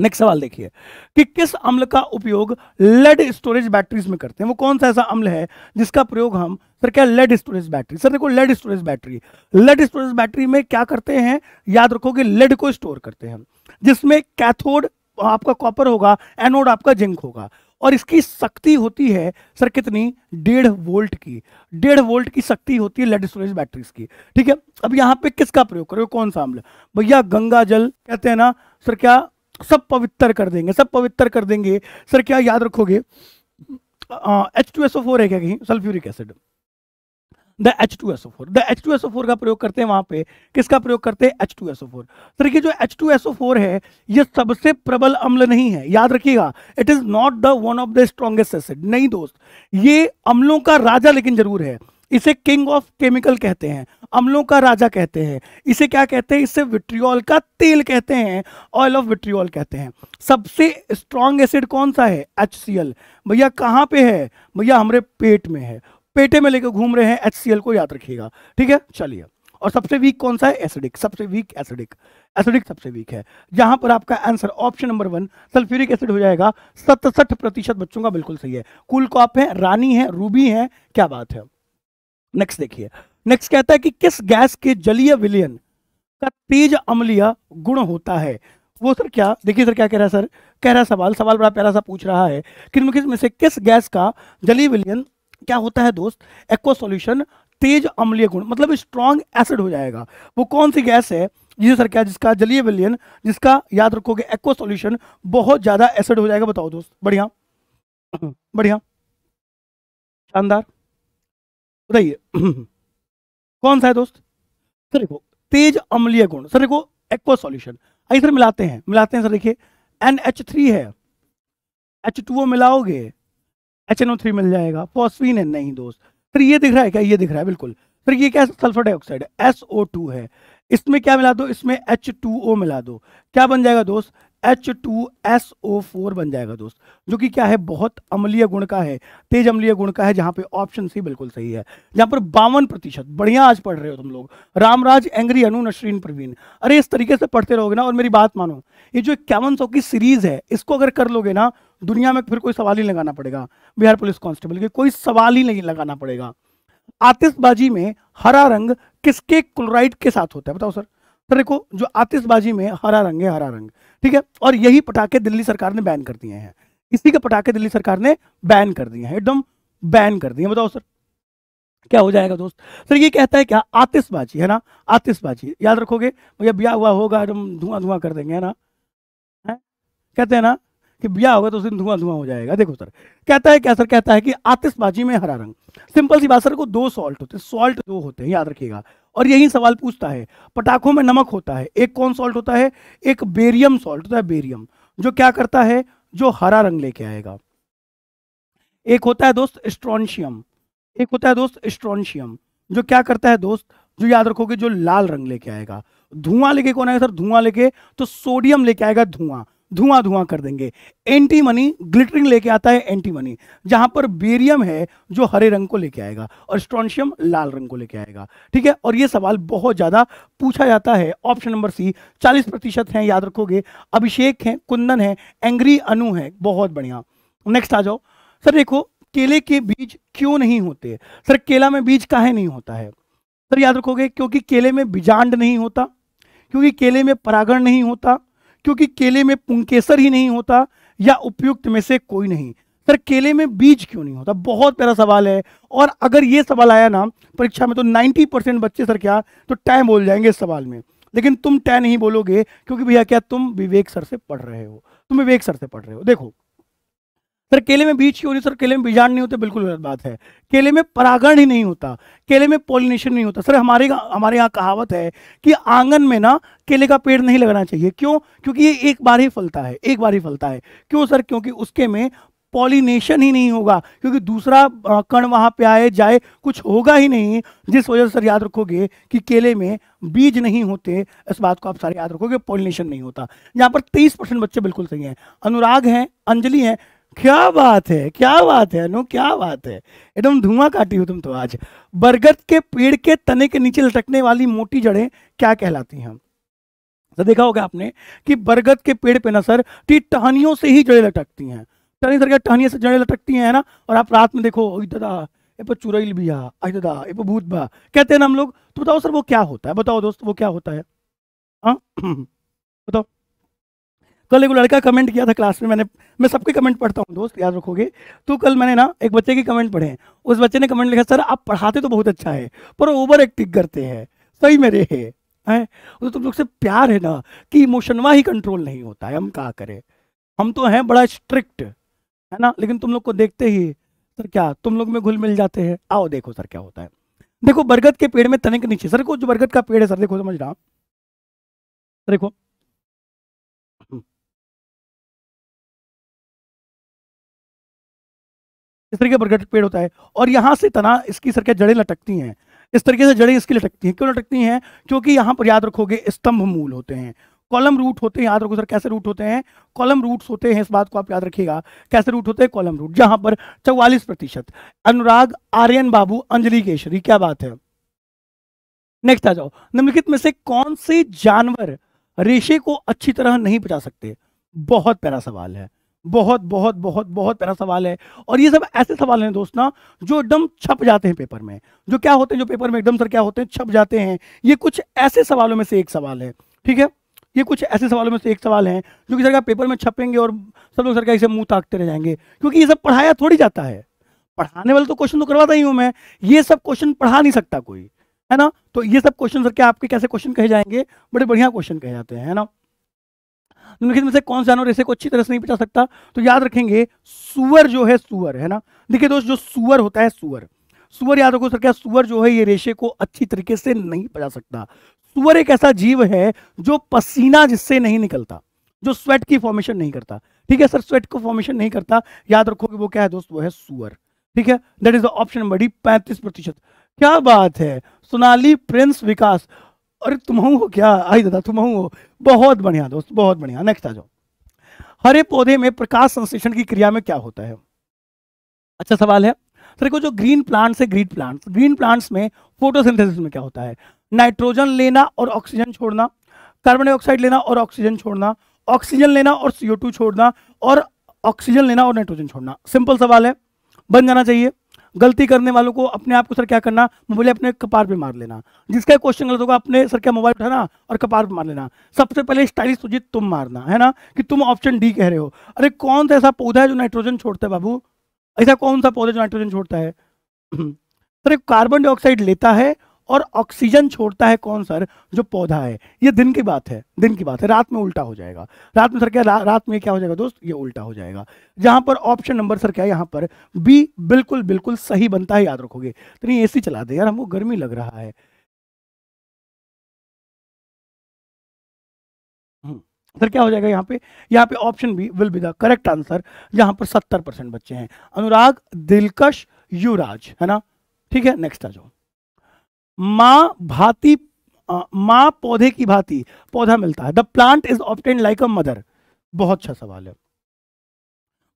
नेक्स्ट सवाल देखिए कि किस अम्ल का उपयोग लेड स्टोरेज बैटरीज में करते हैं वो कौन सा ऐसा अम्ल है जिसका प्रयोग हम सर क्या लेड स्टोरेज बैटरी सर देखो lead storage battery lead storage battery में क्या करते हैं याद रखो कि लेड को स्टोर करते हैं जिसमें कैथोड आपका कॉपर होगा एनोड आपका जिंक होगा और इसकी शक्ति होती है सर कितनी डेढ़ वोल्ट की डेढ़ वोल्ट की शक्ति होती है लेड स्टोरेज बैटरीज की ठीक है अब यहाँ पे किसका प्रयोग करोगे कौन सा अम्ल भैया गंगा जल कहते हैं ना सर क्या सब पवित्र कर देंगे सब पवित्र कर देंगे सर क्या याद रखोगे H two S O four है क्या कहीं sulphuric acid the H two S O four the H two S O four का प्रयोग करते हैं वहां पे किसका प्रयोग करते हैं H two S O four sir ये जो H two S O four है ये सबसे प्रबल अम्ल नहीं है याद रखिएगा it is not the one of the strongest acid नहीं दोस्त ये अम्लों का राजा लेकिन जरूर है इसे किंग ऑफ केमिकल कहते हैं अम्लों का राजा कहते हैं इसे क्या कहते हैं इसे विट्रियोल का तेल कहते हैं ऑयल ऑफ विट्रियोल कहते हैं सबसे स्ट्रॉन्ग एसिड कौन सा है एच भैया कहाँ पे है भैया हमारे पेट में है पेटे में लेकर घूम रहे हैं एच को याद रखिएगा ठीक है चलिए और सबसे वीक कौन सा है एसिडिक सबसे वीक एसिडिक एसिडिक सबसे वीक है जहां पर आपका answer option number one sulphuric acid हो जाएगा सतसठ प्रतिशत बच्चों का बिल्कुल सही है कुल कॉप है रानी है रूबी है क्या बात है नेक्स्ट देखिए नेक्स्ट कहता है कि किस गैस के जलीय विलियन का तेज अम्लीय गुण होता है वो सर क्या देखिए सर क्या कह रहा है सर कह रहा है सवाल सवाल बड़ा प्यारा सा पूछ रहा है कि किस में से किस गैस का जलीय विलियन क्या होता है दोस्त एक्व सोल्यूशन तेज अम्लीय गुण मतलब स्ट्रांग एसिड हो जाएगा वो कौन सी गैस है जिसे सर क्या जिसका जलीय विलियन जिसका याद रखोगे एक्व सोल्यूशन बहुत ज्यादा एसिड हो जाएगा बताओ दोस्त बढ़िया बढ़िया शानदार बताइए कौन सा है दोस्त सर देखो तेज अम्लीय गुण सर देखो एक्व सोल्यूशन आइए सर मिलाते हैं मिलाते हैं सर देखिए एन है एच मिलाओगे एच एन ओ थ्री मिल जाएगा फॉस्फीन है नहीं दोस्त फिर ये दिख रहा है क्या ये दिख रहा है बिल्कुल फिर ये क्या सल्फर डाइऑक्साइड है एस ओ टू है इसमें क्या मिला दो इसमें एच टू ओ मिला दो क्या बन जाएगा दोस्त H two S O four बन जाएगा दोस्त जो कि क्या है बहुत अम्लीय गुण का है तेज अम्लीय गुण का है जहां पे ऑप्शन सी बिल्कुल सही है जहां पर बावन प्रतिशत बढ़िया आज पढ़ रहे हो तुम लोग रामराज एंग्री अनु नशरीन प्रवीण अरे इस तरीके से पढ़ते रहोगे ना और मेरी बात मानो ये जो इक्यावन सौ की सीरीज है इसको अगर कर लोगे ना दुनिया में फिर कोई सवाल ही लगाना पड़ेगा बिहार पुलिस कांस्टेबल के कोई सवाल ही नहीं लगाना पड़ेगा आतिशबाजी में हरा रंग किसके क्लोराइड के साथ होता है बताओ सर सर देखो जो आतिशबाजी में हरा रंग है हरा रंग ठीक है और यही पटाखे दिल्ली सरकार ने बैन कर दिए हैं इसी के पटाखे दिल्ली सरकार ने बैन कर दिए हैं एकदम बैन कर दिए बताओ सर क्या हो जाएगा दोस्त सर ये कहता है क्या आतिशबाजी है ना आतिशबाजी याद रखोगे भैया ब्याह हुआ होगा एकदम धुआं धुआं कर देंगे है ना है? कहते हैं ना कि ब्याह होगा तो उस दिन धुआं धुआं हो जाएगा देखो सर कहता है क्या सर कहता है कि आतिशबाजी में हरा रंग सिंपल सी बात सर को दो सॉल्ट होते हैं सॉल्ट दो होते हैं याद रखिएगा और यही सवाल पूछता है पटाखों में नमक होता है एक कौन सॉल्ट होता है एक बेरियम सॉल्ट होता है बेरियम जो क्या करता है जो हरा रंग लेके आएगा एक होता है दोस्त स्ट्रॉनशियम एक होता है दोस्त स्ट्रॉनशियम जो क्या करता है दोस्त जो याद रखोगे जो लाल रंग लेके आएगा धुआं लेके कौन आएगा सर धुआं लेके तो सोडियम लेके आएगा धुआं धुआं धुआं कर देंगे एंटी मनी ग्लिटरिंग लेके आता है एंटी मनी जहां पर बेरियम है जो हरे रंग को लेके आएगा और स्ट्रॉन्शियम लाल रंग को लेके आएगा ठीक है और ये सवाल बहुत ज़्यादा पूछा जाता है ऑप्शन नंबर सी 40 प्रतिशत है याद रखोगे अभिषेक है कुंदन है एंग्री अनु है बहुत बढ़िया नेक्स्ट आ जाओ सर देखो केले के बीज क्यों नहीं होते सर केला में बीज काहे नहीं होता है सर याद रखोगे क्योंकि केले में बीजांड नहीं होता क्योंकि केले में परागण नहीं होता क्योंकि केले में पुंकेसर ही नहीं होता या उपयुक्त में से कोई नहीं सर केले में बीज क्यों नहीं होता बहुत प्यारा सवाल है और अगर ये सवाल आया ना परीक्षा में तो 90 परसेंट बच्चे सर क्या तो टय बोल जाएंगे इस सवाल में लेकिन तुम टय नहीं बोलोगे क्योंकि भैया क्या तुम विवेक सर से पढ़ रहे हो तुम विवेक सर से पढ़ रहे हो देखो सर केले में बीज क्यों नहीं सर केले में बीजाण नहीं होते बिल्कुल गलत बात है केले में परागण ही नहीं होता केले में पॉलिनेशन नहीं होता सर हमारे हमारे यहाँ कहावत है कि आंगन में ना केले का पेड़ नहीं लगाना चाहिए क्यों क्योंकि ये एक बार ही फलता है एक बार ही फलता है क्यों सर क्योंकि उसके में पॉलिनेशन ही नहीं होगा क्योंकि दूसरा कण वहाँ पे आए जाए कुछ होगा ही नहीं जिस वजह से सर याद रखोगे कि केले में बीज नहीं होते इस बात को आप सारे याद रखोगे पॉलिनेशन नहीं होता यहाँ पर तेईस परसेंट बच्चे बिल्कुल सही हैं अनुराग हैं अंजलि हैं क्या बात है क्या बात है अनु क्या बात है एकदम धुआं काटी हो तुम तो आज बरगद के पेड़ के तने के नीचे लटकने वाली मोटी जड़ें क्या कहलाती हैं तो देखा होगा आपने कि बरगद के पेड़ पे ना सर की टहनियों से ही जड़ें लटकती हैं टहनी सर क्या टहनियों से जड़ें लटकती हैं ना और आप रात में देखो दादा ये पर चुरैल भी आदा ये भूत बा कहते हैं ना हम लोग तो बताओ सर वो क्या होता है बताओ दोस्त वो क्या होता है हाँ? (clears throat) बताओ कल एक लड़का कमेंट किया था क्लास में मैंने मैं सबके कमेंट पढ़ता हूँ दोस्त याद रखोगे तो कल मैंने ना एक बच्चे के कमेंट पढ़े उस बच्चे ने कमेंट लिखा सर आप पढ़ाते तो बहुत अच्छा है पर ओवर एक्टिंग करते हैं सही मेरे है है तो तुम लोग से प्यार है ना कि इमोशनवा ही कंट्रोल नहीं होता है हम क्या करें हम तो हैं बड़ा स्ट्रिक्ट है ना लेकिन तुम लोग को देखते ही सर क्या तुम लोग में घुल मिल जाते हैं आओ देखो सर क्या होता है देखो बरगद के पेड़ में तने के नीचे सर को जो बरगद का पेड़ है सर देखो समझ रहा देखो इस तरीके बरगद पेड़ होता है और यहाँ से तना इसकी सर के जड़ें लटकती हैं इस तरीके से जड़ें इसकी लटकती हैं क्यों लटकती हैं क्योंकि यहाँ पर याद रखोगे स्तंभ मूल होते हैं कॉलम रूट होते हैं याद रखो सर कैसे रूट होते हैं कॉलम रूट्स होते हैं इस बात को आप याद रखिएगा कैसे रूट होते हैं कॉलम रूट जहाँ पर चौवालीस प्रतिशत अनुराग आर्यन बाबू अंजलि केशरी क्या बात है नेक्स्ट आ जाओ निम्नलिखित में से कौन से जानवर रेशे को अच्छी तरह नहीं पचा सकते बहुत प्यारा सवाल है बहुत बहुत बहुत बहुत प्यारा सवाल है और ये सब ऐसे सवाल हैं दोस्त ना जो एकदम छप जाते हैं पेपर में जो क्या होते हैं जो पेपर में एकदम सर क्या होते हैं छप जाते हैं ये कुछ ऐसे सवालों में से एक सवाल है ठीक है ये कुछ ऐसे सवालों में से एक सवाल है जो कि सर का पेपर में छपेंगे और सब लोग सर का इसे मुंह ताकते रह जाएंगे क्योंकि ये सब पढ़ाया थोड़ी जाता है पढ़ाने वाले तो क्वेश्चन तो करवाता ही हूँ मैं ये सब क्वेश्चन पढ़ा नहीं सकता कोई है ना तो ये सब क्वेश्चन सर क्या आपके कैसे क्वेश्चन कहे जाएंगे बड़े बढ़िया क्वेश्चन कहे जाते हैं है ना निम्नलिखित में से कौन सा जानवर ऐसे को अच्छी तरह से नहीं पचा सकता तो याद रखेंगे सुअर जो है सुअर है ना देखिए दोस्त जो सुअर होता है सुअर सुअर याद रखो सर क्या सुअर जो है ये रेशे को अच्छी तरीके से नहीं पचा सकता सुअर एक ऐसा जीव है जो पसीना जिससे नहीं निकलता जो स्वेट की फॉर्मेशन नहीं करता ठीक है सर स्वेट को फॉर्मेशन नहीं करता याद रखो कि वो क्या है दोस्त वो है सुअर ठीक है that is the option number D पैंतीस प्रतिशत क्या बात है सोनाली प्रिंस विकास अरे तुम हो क्या आई दादा तुम हो बहुत बढ़िया दोस्त बहुत बढ़िया नेक्स्ट आ जाओ हरे पौधे में प्रकाश संश्लेषण की क्रिया में क्या होता है अच्छा सवाल है सर को तो जो ग्रीन प्लांट्स है ग्रीन प्लांट्स ग्रीन प्लांट्स में फोटोसिंथेसिस में क्या होता है नाइट्रोजन लेना और ऑक्सीजन छोड़ना कार्बन डाइऑक्साइड लेना और ऑक्सीजन छोड़ना ऑक्सीजन लेना और सीओ छोड़ना और ऑक्सीजन लेना और नाइट्रोजन छोड़ना सिंपल सवाल है बन जाना चाहिए गलती करने वालों को अपने आप को सर क्या करना मोबाइल अपने कपार पे मार लेना जिसका क्वेश्चन गलत होगा अपने सर क्या मोबाइल उठाना और कपार पे मार लेना सबसे पहले स्टाइलिश सुजीत तुम मारना है ना कि तुम ऑप्शन डी कह रहे हो अरे कौन सा ऐसा पौधा है जो नाइट्रोजन छोड़ता है बाबू ऐसा कौन सा पौधा जो नाइट्रोजन छोड़ता है (clears throat) अरे कार्बन डाइऑक्साइड लेता है और ऑक्सीजन छोड़ता है कौन सर जो पौधा है ये दिन की बात है दिन की बात है रात में उल्टा हो जाएगा रात में सर क्या रा, रात में क्या हो जाएगा दोस्त ये उल्टा हो जाएगा जहां पर ऑप्शन नंबर सर क्या है पर बी बिल्कुल बिल्कुल सही बनता है याद रखोगे तो नहीं ए चला दे यार हमको गर्मी लग रहा है हम्म, सर क्या हो जाएगा यहाँ पे यहाँ पे option B will be the correct answer यहाँ पर सत्तर परसेंट बच्चे हैं अनुराग दिलकश युवराज है ना ठीक है नेक्स्ट आ जाओ माँ भांति माँ पौधे की भांति पौधा मिलता है the plant is often like a mother बहुत अच्छा सवाल है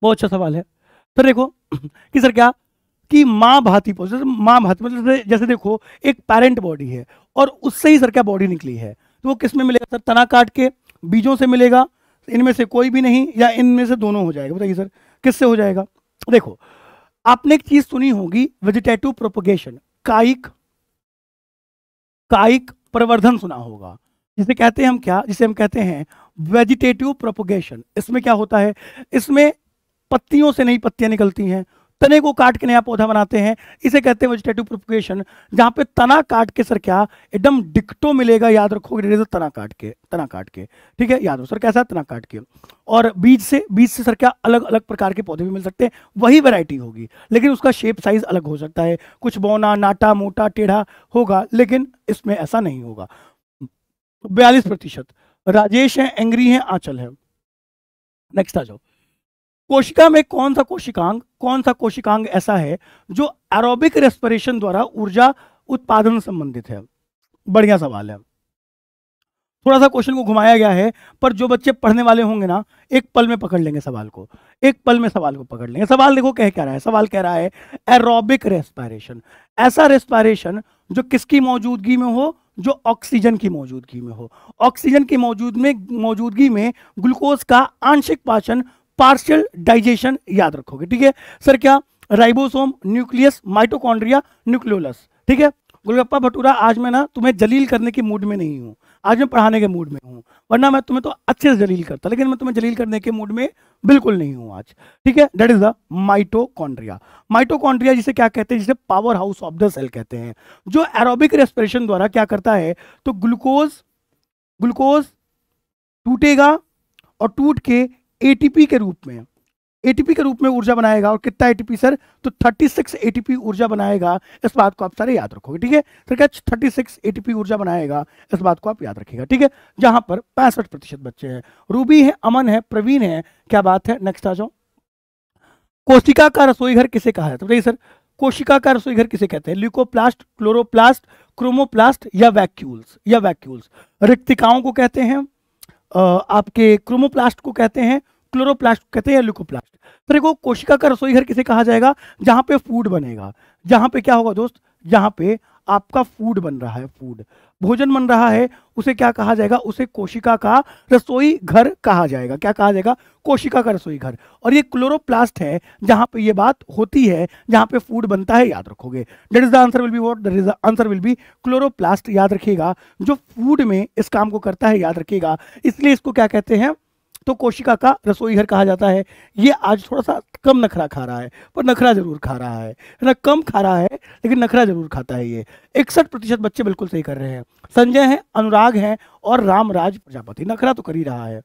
बहुत अच्छा सवाल है फिर तो देखो कि सर क्या कि माँ भांति पौधे माँ भांति मतलब जैसे देखो एक पेरेंट बॉडी है और उससे ही सर क्या बॉडी निकली है तो वो किस में मिलेगा सर तना काट के बीजों से मिलेगा इनमें से कोई भी नहीं या इनमें से दोनों हो जाएगा बताइए सर किससे हो जाएगा देखो आपने एक चीज सुनी होगी वेजिटेटिव प्रोपोगेशन कायिक कायिक प्रवर्धन सुना होगा जिसे कहते हैं हम क्या जिसे हम कहते हैं वेजिटेटिव प्रोपोगेशन इसमें क्या होता है इसमें पत्तियों से नई पत्तियां निकलती हैं तने को काट के नया पौधा बनाते हैं इसे कहते हैं वेजिटेटिव प्रोपगेशन जहाँ पे तना काट के सर क्या एकदम डिक्टो मिलेगा याद रखोगे तना काट के तना काट के ठीक है याद रखो सर कैसा तना काट के और बीज से बीज से सर क्या अलग अलग प्रकार के पौधे भी मिल सकते हैं वही वैरायटी होगी लेकिन उसका शेप साइज अलग हो सकता है कुछ बौना नाटा मोटा टेढ़ा होगा लेकिन इसमें ऐसा नहीं होगा बयालीस राजेश है एंग्री है आंचल है नेक्स्ट आ जाओ कोशिका में कौन सा कोशिकांग कौन सा कोशिकांग ऐसा है जो एरोबिक रेस्पिरेशन द्वारा ऊर्जा उत्पादन संबंधित है बढ़िया सवाल है थोड़ा सा क्वेश्चन को घुमाया गया है पर जो बच्चे पढ़ने वाले होंगे ना एक पल में पकड़ लेंगे सवाल को एक पल में सवाल को पकड़ लेंगे सवाल देखो कह क्या रहा है सवाल कह रहा है एरोबिक रेस्पायरेशन ऐसा रेस्पायरेशन जो किसकी मौजूदगी में हो जो ऑक्सीजन की मौजूदगी में हो ऑक्सीजन की मौजूद में मौजूदगी में ग्लूकोज का आंशिक पाचन पार्शियल डाइजेशन याद रखोगे ठीक है सर क्या राइबोसोम न्यूक्लियस माइटोकॉन्ड्रिया न्यूक्लियोलस ठीक है गोलगप्पा भटूरा आज मैं ना तुम्हें जलील करने के मूड में नहीं हूँ आज मैं पढ़ाने के मूड में हूँ वरना मैं तुम्हें तो अच्छे से जलील करता लेकिन मैं तुम्हें जलील करने के मूड में बिल्कुल नहीं हूँ आज ठीक है that is the mitochondria mitochondria जिसे क्या कहते हैं जिसे power house of the cell कहते हैं जो एरोबिक रेस्पिरेशन द्वारा क्या करता है तो ग्लूकोज ग्लूकोज टूटेगा और टूट के एटीपी के रूप में एटीपी के रूप में ऊर्जा बनाएगा और कितना एटीपी सर तो 36 एटीपी ऊर्जा बनाएगा इस बात को आप सारे याद रखोगे ठीक है सर क्या 36 एटीपी ऊर्जा बनाएगा इस बात को आप याद रखिएगा ठीक है जहां पर पैंसठ प्रतिशत बच्चे हैं रूबी है अमन है प्रवीण है क्या बात है नेक्स्ट आ जाओ कोशिका का रसोई घर किसे कहा है तो सर कोशिका का रसोई घर किसे कहते हैं ल्यूकोप्लास्ट क्लोरोप्लास्ट क्रोमोप्लास्ट या वैक्यूल्स या वैक्यूल्स रिक्तिकाओं को कहते हैं आपके क्रोमोप्लास्ट को कहते हैं क्लोरोप्लास्ट कहते हैं ल्यूकोप्लास्ट फिर देखो कोशिका का रसोई घर किसे कहा जाएगा जहां पे फूड बनेगा जहां पे क्या होगा दोस्त जहां पे आपका फूड बन रहा है फूड भोजन बन रहा है उसे क्या कहा जाएगा उसे कोशिका का रसोई घर कहा जाएगा क्या कहा जाएगा कोशिका का रसोई घर और ये क्लोरोप्लास्ट है जहां पे ये बात होती है जहां पे फूड बनता है याद रखोगे that is the answer will be what that is the answer will be chloroplast याद रखिएगा जो फूड में इस काम को करता है याद रखिएगा इसलिए इसको क्या कहते हैं तो कोशिका का रसोई घर कहा जाता है ये आज थोड़ा सा कम नखरा खा रहा है पर नखरा जरूर खा रहा है ना कम खा रहा है लेकिन नखरा जरूर खाता है ये इकसठ प्रतिशत बच्चे बिल्कुल सही कर रहे हैं संजय हैं अनुराग हैं और रामराज प्रजापति नखरा तो कर ही रहा है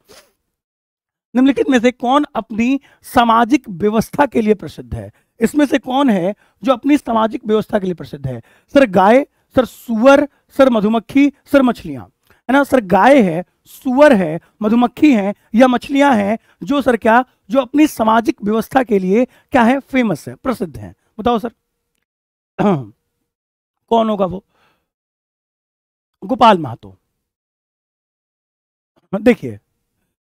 निम्नलिखित में से कौन अपनी सामाजिक व्यवस्था के लिए प्रसिद्ध है इसमें से कौन है जो अपनी सामाजिक व्यवस्था के लिए प्रसिद्ध है सर गाय सर सुअर सर मधुमक्खी सर मछलियां है ना सर गाय है सुअर है मधुमक्खी है या मछलियां हैं जो सर क्या जो अपनी सामाजिक व्यवस्था के लिए क्या है फेमस है प्रसिद्ध है बताओ सर (clears throat) कौन होगा वो गोपाल महातो देखिए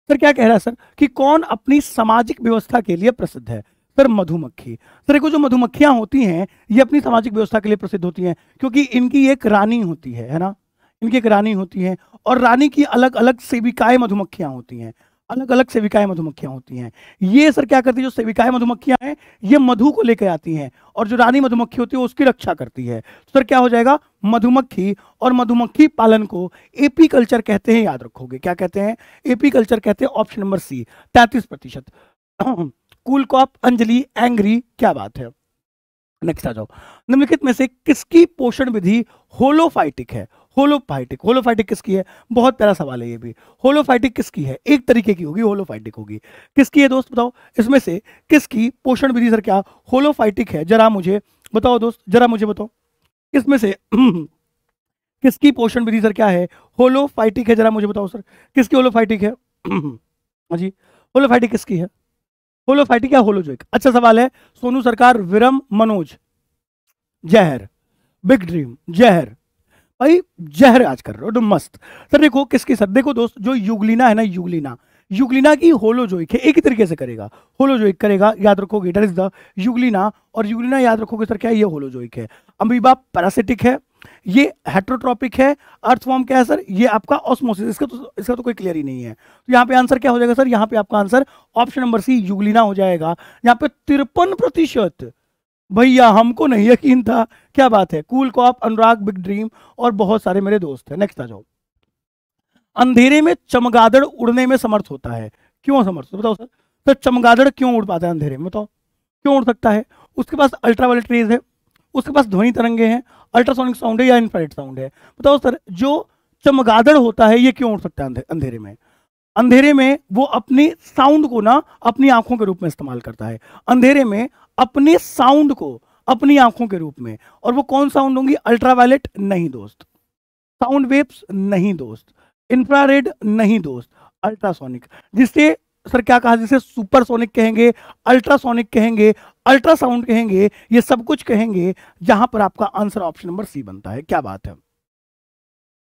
सर क्या कह रहा है सर कि कौन अपनी सामाजिक व्यवस्था के लिए प्रसिद्ध है सर मधुमक्खी सर देखो जो मधुमक्खियां होती हैं ये अपनी सामाजिक व्यवस्था के लिए प्रसिद्ध होती हैं क्योंकि इनकी एक रानी होती है है ना इनकी एक रानी होती है और रानी की अलग अलग सेविकाएं मधुमक्खियां होती हैं अलग अलग सेविकाएं मधुमक्खियां होती हैं ये सर क्या करती है जो सेविकाएं मधुमक्खियां हैं ये मधु को लेकर आती हैं और जो रानी मधुमक्खी होती है उसकी रक्षा करती है तो सर क्या हो जाएगा मधुमक्खी और मधुमक्खी पालन को एपी कल्चर कहते हैं याद रखोगे क्या कहते हैं एपी कल्चर कहते हैं ऑप्शन नंबर सी तैतीस प्रतिशत कूल (clears throat) कॉप अंजलि एंग्री क्या बात है नेक्स्ट आ जाओ निम्नलिखित में से किसकी पोषण विधि होलोफाइटिक है होलोफाइटिक होलोफाइटिक किसकी है बहुत प्यारा सवाल है ये भी होलोफाइटिक किसकी है एक तरीके की होगी होलोफाइटिक होगी किसकी है दोस्त बताओ इसमें से किसकी पोषण विधि सर क्या होलोफाइटिक है जरा मुझे बताओ दोस्त जरा मुझे बताओ इसमें से (clears throat) किसकी पोषण विधि सर क्या है होलोफाइटिक है जरा मुझे बताओ सर किसकी होलोफाइटिक है (clears throat) हाँ जी होलोफाइटिक किसकी है होलोफाइटिक या होलोजोइक अच्छा सवाल है सोनू सरकार विरम मनोज जहर बिग ड्रीम जहर भाई जहर आज कर रहे हो तुम मस्त सर देखो किसके सर देखो दोस्त जो युगलीना है ना युगलीना युगलीना की होलोजोइक है एक ही तरीके से करेगा होलोजोइक करेगा याद रखोगे डर इज द युगलीना और युगलीना याद रखोगे सर क्या है ये होलोजोइक है अमीबा पैरासिटिक है ये हेट्रोट्रॉपिक है अर्थवॉर्म क्या है सर ये आपका ऑस्मोसिस इसका तो इसका तो कोई क्लियर ही नहीं है तो यहाँ पे आंसर क्या हो जाएगा सर यहाँ पे आपका answer option number C Euglena हो जाएगा यहाँ पे तिरपन प्रतिशत भैया हमको नहीं यकीन था क्या बात है cool cool cop Anurag big dream और बहुत सारे मेरे दोस्त हैं नेक्स्ट आ जाओ अंधेरे में चमगादड़ उड़ने में समर्थ होता है क्यों समर्थ तो बताओ सर तो चमगादड़ क्यों उड़ पाता है अंधेरे में बताओ क्यों उड़ सकता है उसके पास अल्ट्रा अल्ट्रावायलेट रेज है उसके पास ध्वनि तरंगे हैं अल्ट्रासोनिक साउंड है या इंफ्रारेड साउंड है बताओ सर जो चमगादड़ होता है ये क्यों उड़ सकता है अंधेरे में अंधेरे में वो अपनी साउंड को ना अपनी आंखों के रूप में इस्तेमाल करता है अंधेरे में अपने साउंड को अपनी आंखों के रूप में और वो कौन साउंड होंगी अल्ट्रावायलेट नहीं दोस्त साउंड वेव्स नहीं दोस्त इंफ्रारेड नहीं दोस्त अल्ट्रासोनिक जिससे सर क्या कहा जिसे सुपरसोनिक कहेंगे अल्ट्रासोनिक कहेंगे अल्ट्रासाउंड कहेंगे ये सब कुछ कहेंगे जहां पर आपका आंसर ऑप्शन नंबर सी बनता है क्या बात है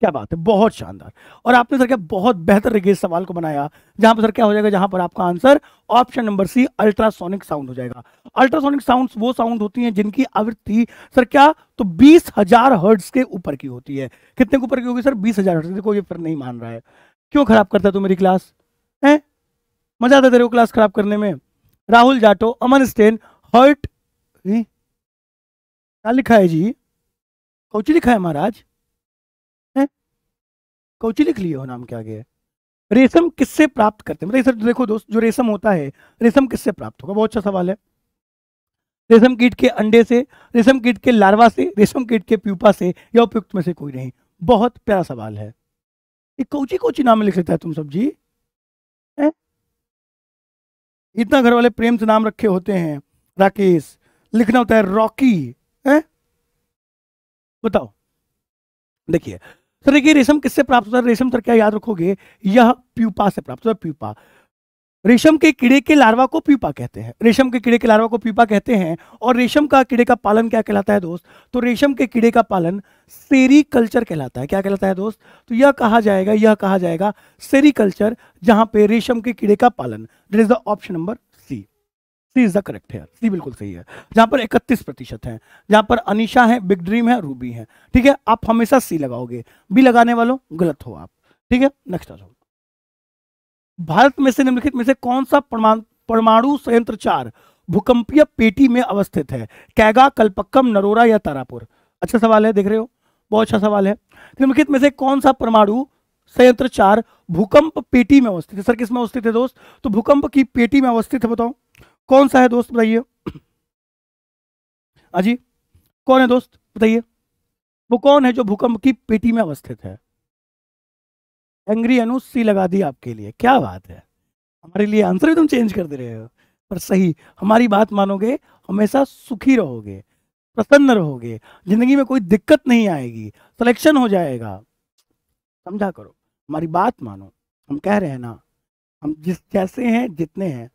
क्या बात है बहुत शानदार और आपने सर क्या बहुत बेहतर तरीके इस सवाल को बनाया जहां पर सर क्या हो जाएगा जहां पर आपका answer option number C ultrasonic sound हो जाएगा अल्ट्रासोनिक साउंड वो साउंड होती है जिनकी आवृत्ति सर क्या तो बीस हजार के ऊपर की होती है कितने के ऊपर की होगी सर बीस हजार हर्ट्स देखो ये फिर नहीं मान रहा है क्यों खराब करता है तू मेरी क्लास है मजा आता तेरे को क्लास खराब करने में राहुल जाटो अमन स्टेन हर्ट क्या लिखा है जी कौची लिखा है महाराज कौची लिख लिए हो नाम क्या गया रेशम किससे प्राप्त करते हैं मतलब देखो दोस्त जो रेशम होता है रेशम किससे प्राप्त होगा बहुत अच्छा सवाल है रेशम कीट के अंडे से रेशम कीट के लार्वा से रेशम कीट के प्यूपा से या उपयुक्त में से कोई नहीं बहुत प्यारा सवाल है एक कोची कोची नाम लिख लेता है तुम सब जी है? इतना घर वाले प्रेम से नाम रखे होते हैं राकेश लिखना होता है रॉकी है बताओ देखिए तो देखिए रेशम किससे प्राप्त होता है रेशम सर क्या याद रखोगे यह प्यूपा से प्राप्त होता है प्यूपा रेशम के कीड़े के लार्वा को प्यूपा कहते हैं रेशम के कीड़े के लार्वा को प्यूपा कहते हैं और रेशम का कीड़े का पालन क्या कहलाता है दोस्त तो रेशम के कीड़े का पालन सेरी कल्चर कहलाता है क्या कहलाता है दोस्त तो यह कहा जाएगा यह कहा जाएगा सेरीकल्चर जहां पे रेशम के कीड़े का पालन that is the option number C is the correct है सी बिल्कुल सही है जहां पर इकतीस प्रतिशत है जहां पर अनिशा है बिग ड्रीम है रूबी है ठीक है आप हमेशा सी लगाओगे बी लगाने वालों गलत हो आप ठीक है नेक्स्ट आ जाओ भारत में से निम्नलिखित में से कौन सा परमाणु संयंत्र चार भूकंपीय पेटी में अवस्थित है कैगा कल्पक्कम नरोरा या तारापुर अच्छा सवाल है देख रहे हो बहुत अच्छा सवाल है निम्नलिखित में से कौन सा परमाणु संयंत्र चार भूकंप पेटी में अवस्थित है सर किसमें अवस्थित है दोस्त तो भूकंप की पेटी में अवस्थित है बताओ कौन सा है दोस्त बताइए (clears throat) अजी कौन है दोस्त बताइए वो कौन है जो भूकंप की पेटी में अवस्थित है एंग्री अनु सी लगा दी आपके लिए क्या बात है हमारे लिए आंसर भी तुम चेंज कर दे रहे हो पर सही हमारी बात मानोगे हमेशा सुखी रहोगे प्रसन्न रहोगे जिंदगी में कोई दिक्कत नहीं आएगी सिलेक्शन हो जाएगा समझा करो हमारी बात मानो हम कह रहे हैं ना हम जिस जैसे हैं जितने हैं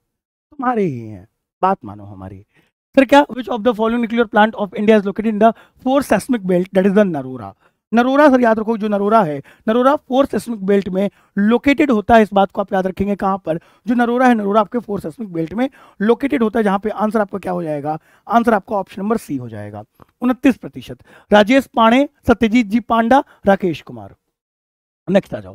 तुम्हारे ही हैं बात मानो हमारी फिर क्या which of the following nuclear plant of India is located in the four seismic belt that is the Narora Narora sir याद रखो जो नरोरा है नरोरा फोर सेस्मिक बेल्ट में लोकेटेड होता है इस बात को आप याद रखेंगे कहाँ पर जो नरोरा है नरोरा आपके फोर सेस्मिक बेल्ट में लोकेटेड होता है जहाँ पे आंसर आपका क्या हो जाएगा आंसर आपका ऑप्शन नंबर सी हो जाएगा उनतीस प्रतिशत राजेश पाणे सत्यजीत जी पांडा राकेश कुमार नेक्स्ट आ जाओ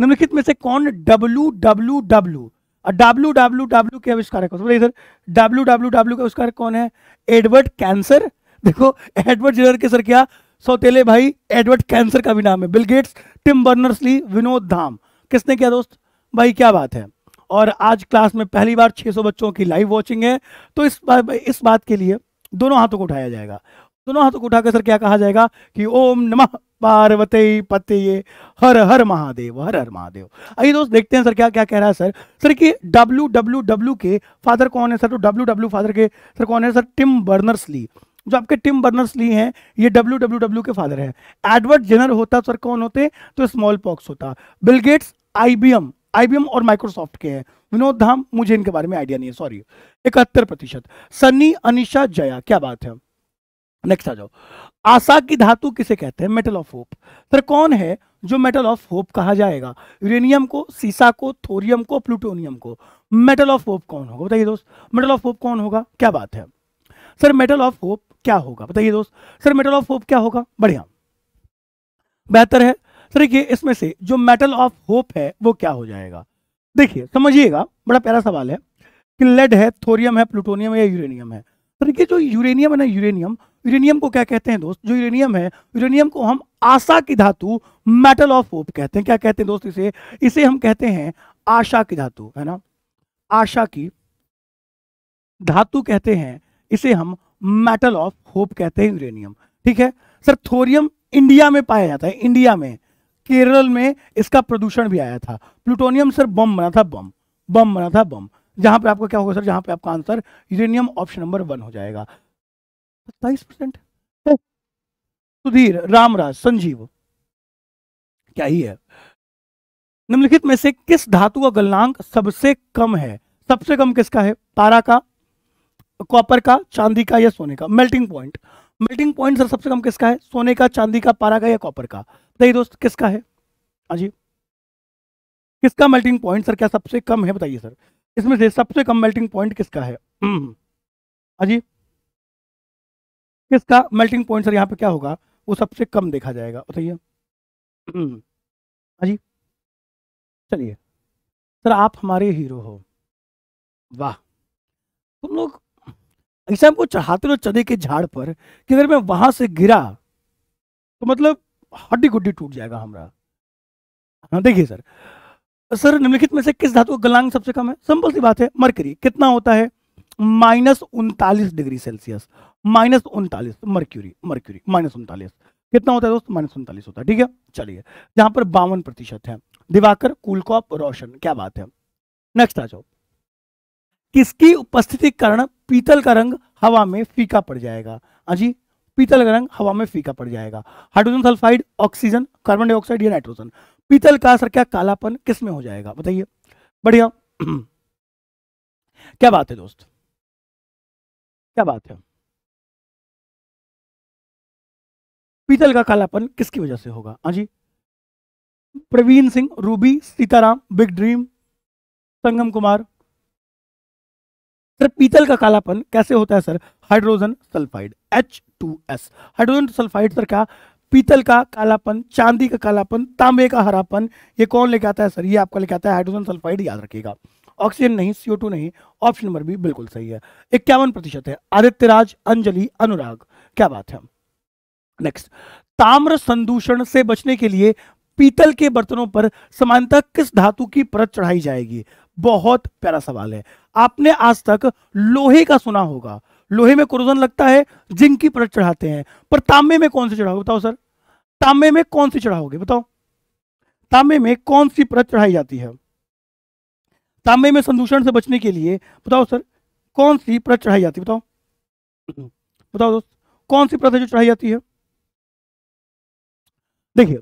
निम्नलिखित में से कौन W W W W W W के आविष्कारक कौन इधर डब्ल्यू डब्ल्यू डब्ल्यू के आविष्कार कौन है एडवर्ड कैंसर देखो एडवर्ड जिनर के सर क्या सौतेले भाई एडवर्ड कैंसर का भी नाम है Bill Gates Tim Berners Lee Vinod Dham किसने किया दोस्त भाई क्या बात है और आज क्लास में पहली बार 600 बच्चों की लाइव वॉचिंग है तो इस बात इस बात के लिए दोनों हाथों को उठाया जाएगा दोनों हाथों को उठाकर सर क्या कहा जाएगा कि ओम नमः पार्वती पते हर हर महादेव हर हर महादेव आइए दोस्त देखते हैं सर क्या क्या कह रहा है सर सर कि डब्ल्यू डब्ल्यू डब्ल्यू के फादर कौन है सर तो डब्ल्यू डब्ल्यू फादर के सर कौन है सर टिम बर्नर्स ली जो आपके टिम बर्नर्स ली हैं ये डब्ल्यू डब्ल्यू डब्ल्यू के फादर हैं एडवर्ड जेनर होता सर कौन होते तो स्मॉल पॉक्स होता Bill Gates I B M I B M और माइक्रोसॉफ्ट के हैं विनोद धाम मुझे इनके बारे में आइडिया नहीं है सॉरी इकहत्तर प्रतिशत सनी अनिशा जया क्या बात है नेक्स्ट आ जाओ आशा की धातु किसे कहते हैं मेटल ऑफ होप फिर कौन है जो मेटल ऑफ होप कहा जाएगा यूरेनियम को सीसा को थोरियम को प्लूटोनियम को मेटल ऑफ होप कौन होगा बताइए दोस्त मेटल ऑफ होप कौन होगा क्या बात है सर मेटल ऑफ होप क्या होगा बताइए दोस्त सर मेटल ऑफ होप क्या होगा बढ़िया बेहतर है सर देखिए इसमें से जो मेटल ऑफ होप है वो क्या हो जाएगा देखिए समझिएगा बड़ा प्यारा सवाल है कि लेड है थोरियम है प्लूटोनियम है या यूरेनियम है सर देखिए जो यूरेनियम है ना यूरेनियम यूरेनियम को क्या कहते हैं दोस्त जो यूरेनियम है यूरेनियम को हम आशा की धातु मेटल ऑफ होप कहते हैं क्या कहते हैं दोस्त इसे इसे हम कहते हैं आशा की धातु है ना आशा की धातु कहते हैं इसे हम मेटल ऑफ होप कहते हैं यूरेनियम ठीक है सर थोरियम इंडिया में पाया जाता है इंडिया में केरल में इसका प्रदूषण भी आया था प्लूटोनियम सर बम बना था बम बम बना था बम जहां पे आपको क्या होगा सर जहां पे आपका answer uranium option number one हो जाएगा सत्ताईस परसेंट सुधीर रामराज संजीव क्या ही है निम्नलिखित में से किस धातु का गलनांक सबसे कम है सबसे कम किसका है पारा का कॉपर का चांदी का या सोने का melting point melting point sir सबसे कम किसका है सोने का चांदी का पारा का या कॉपर का नहीं दोस्त किसका है हाँ जी किसका मेल्टिंग पॉइंट सर क्या सबसे कम है बताइए सर इसमें से सबसे कम मेल्टिंग पॉइंट किसका है हम्म। हाँ जी किसका मेल्टिंग पॉइंट सर यहाँ पे क्या होगा वो सबसे कम देखा जाएगा बताइए हम्म। हाँ जी चलिए सर आप हमारे हीरो हो वाह तुम लोग ऐसा हमको चढ़ाते रहो चने के झाड़ पर कि अगर मैं वहां से गिरा तो मतलब हड्डी गुड्डी टूट जाएगा हमारा हाँ देखिए सर सर निम्नलिखित में से किस धातु का गलांग सबसे कम है सिंपल सी बात है मरकरी कितना होता है माइनस उनतालीस डिग्री सेल्सियस माइनस उनतालीस मर्क्यूरी मर्क्यूरी माइनस उनतालीस कितना होता है दोस्त माइनस उनतालीस होता है ठीक है चलिए यहां पर बावन प्रतिशत है दिवाकर कुलकॉप रोशन क्या बात है नेक्स्ट आ जाओ किसकी उपस्थिति कारण पीतल का रंग हवा में फीका पड़ जाएगा अजी हाँ पीतल का रंग हवा में फीका पड़ जाएगा hydrogen sulphide oxygen carbon dioxide या नाइट्रोजन पीतल का सर क्या कालापन किस में हो जाएगा बताइए बढ़िया (clears throat) क्या बात है दोस्त क्या बात है पीतल का कालापन किसकी वजह से होगा हाँ जी Praveen Singh Ruby Sitaram big dream Sangam Kumar sir पीतल का कालापन कैसे होता है sir hydrogen sulphide H two S hydrogen sulphide sir क्या पीतल का कालापन चांदी का कालापन तांबे का हरापन ये कौन लेके आता है सर ये आपका लेके आता है हाइड्रोजन सल्फाइड याद रखिएगा ऑक्सीजन नहीं सीओ नहीं ऑप्शन नंबर बी बिल्कुल सही है इक्यावन प्रतिशत है आदित्य राज अंजलि अनुराग क्या बात है नेक्स्ट ताम्र संदूषण से बचने के लिए पीतल के बर्तनों पर समानता किस धातु की परत चढ़ाई जाएगी बहुत प्यारा सवाल है आपने आज तक लोहे का सुना होगा लोहे में कुरोजन लगता है जिंक की परत चढ़ाते हैं पर तांबे में कौन सी चढ़ाओगे बताओ सर तांबे में कौन सी चढ़ाओगे बताओ तांबे में कौन सी परत चढ़ाई जाती है तांबे में संदूषण से बचने के लिए बताओ सर कौन सी प्रत चढ़ाई जाती है बताओ बताओ दोस्त कौन सी प्रत है जो चढ़ाई जाती है देखिए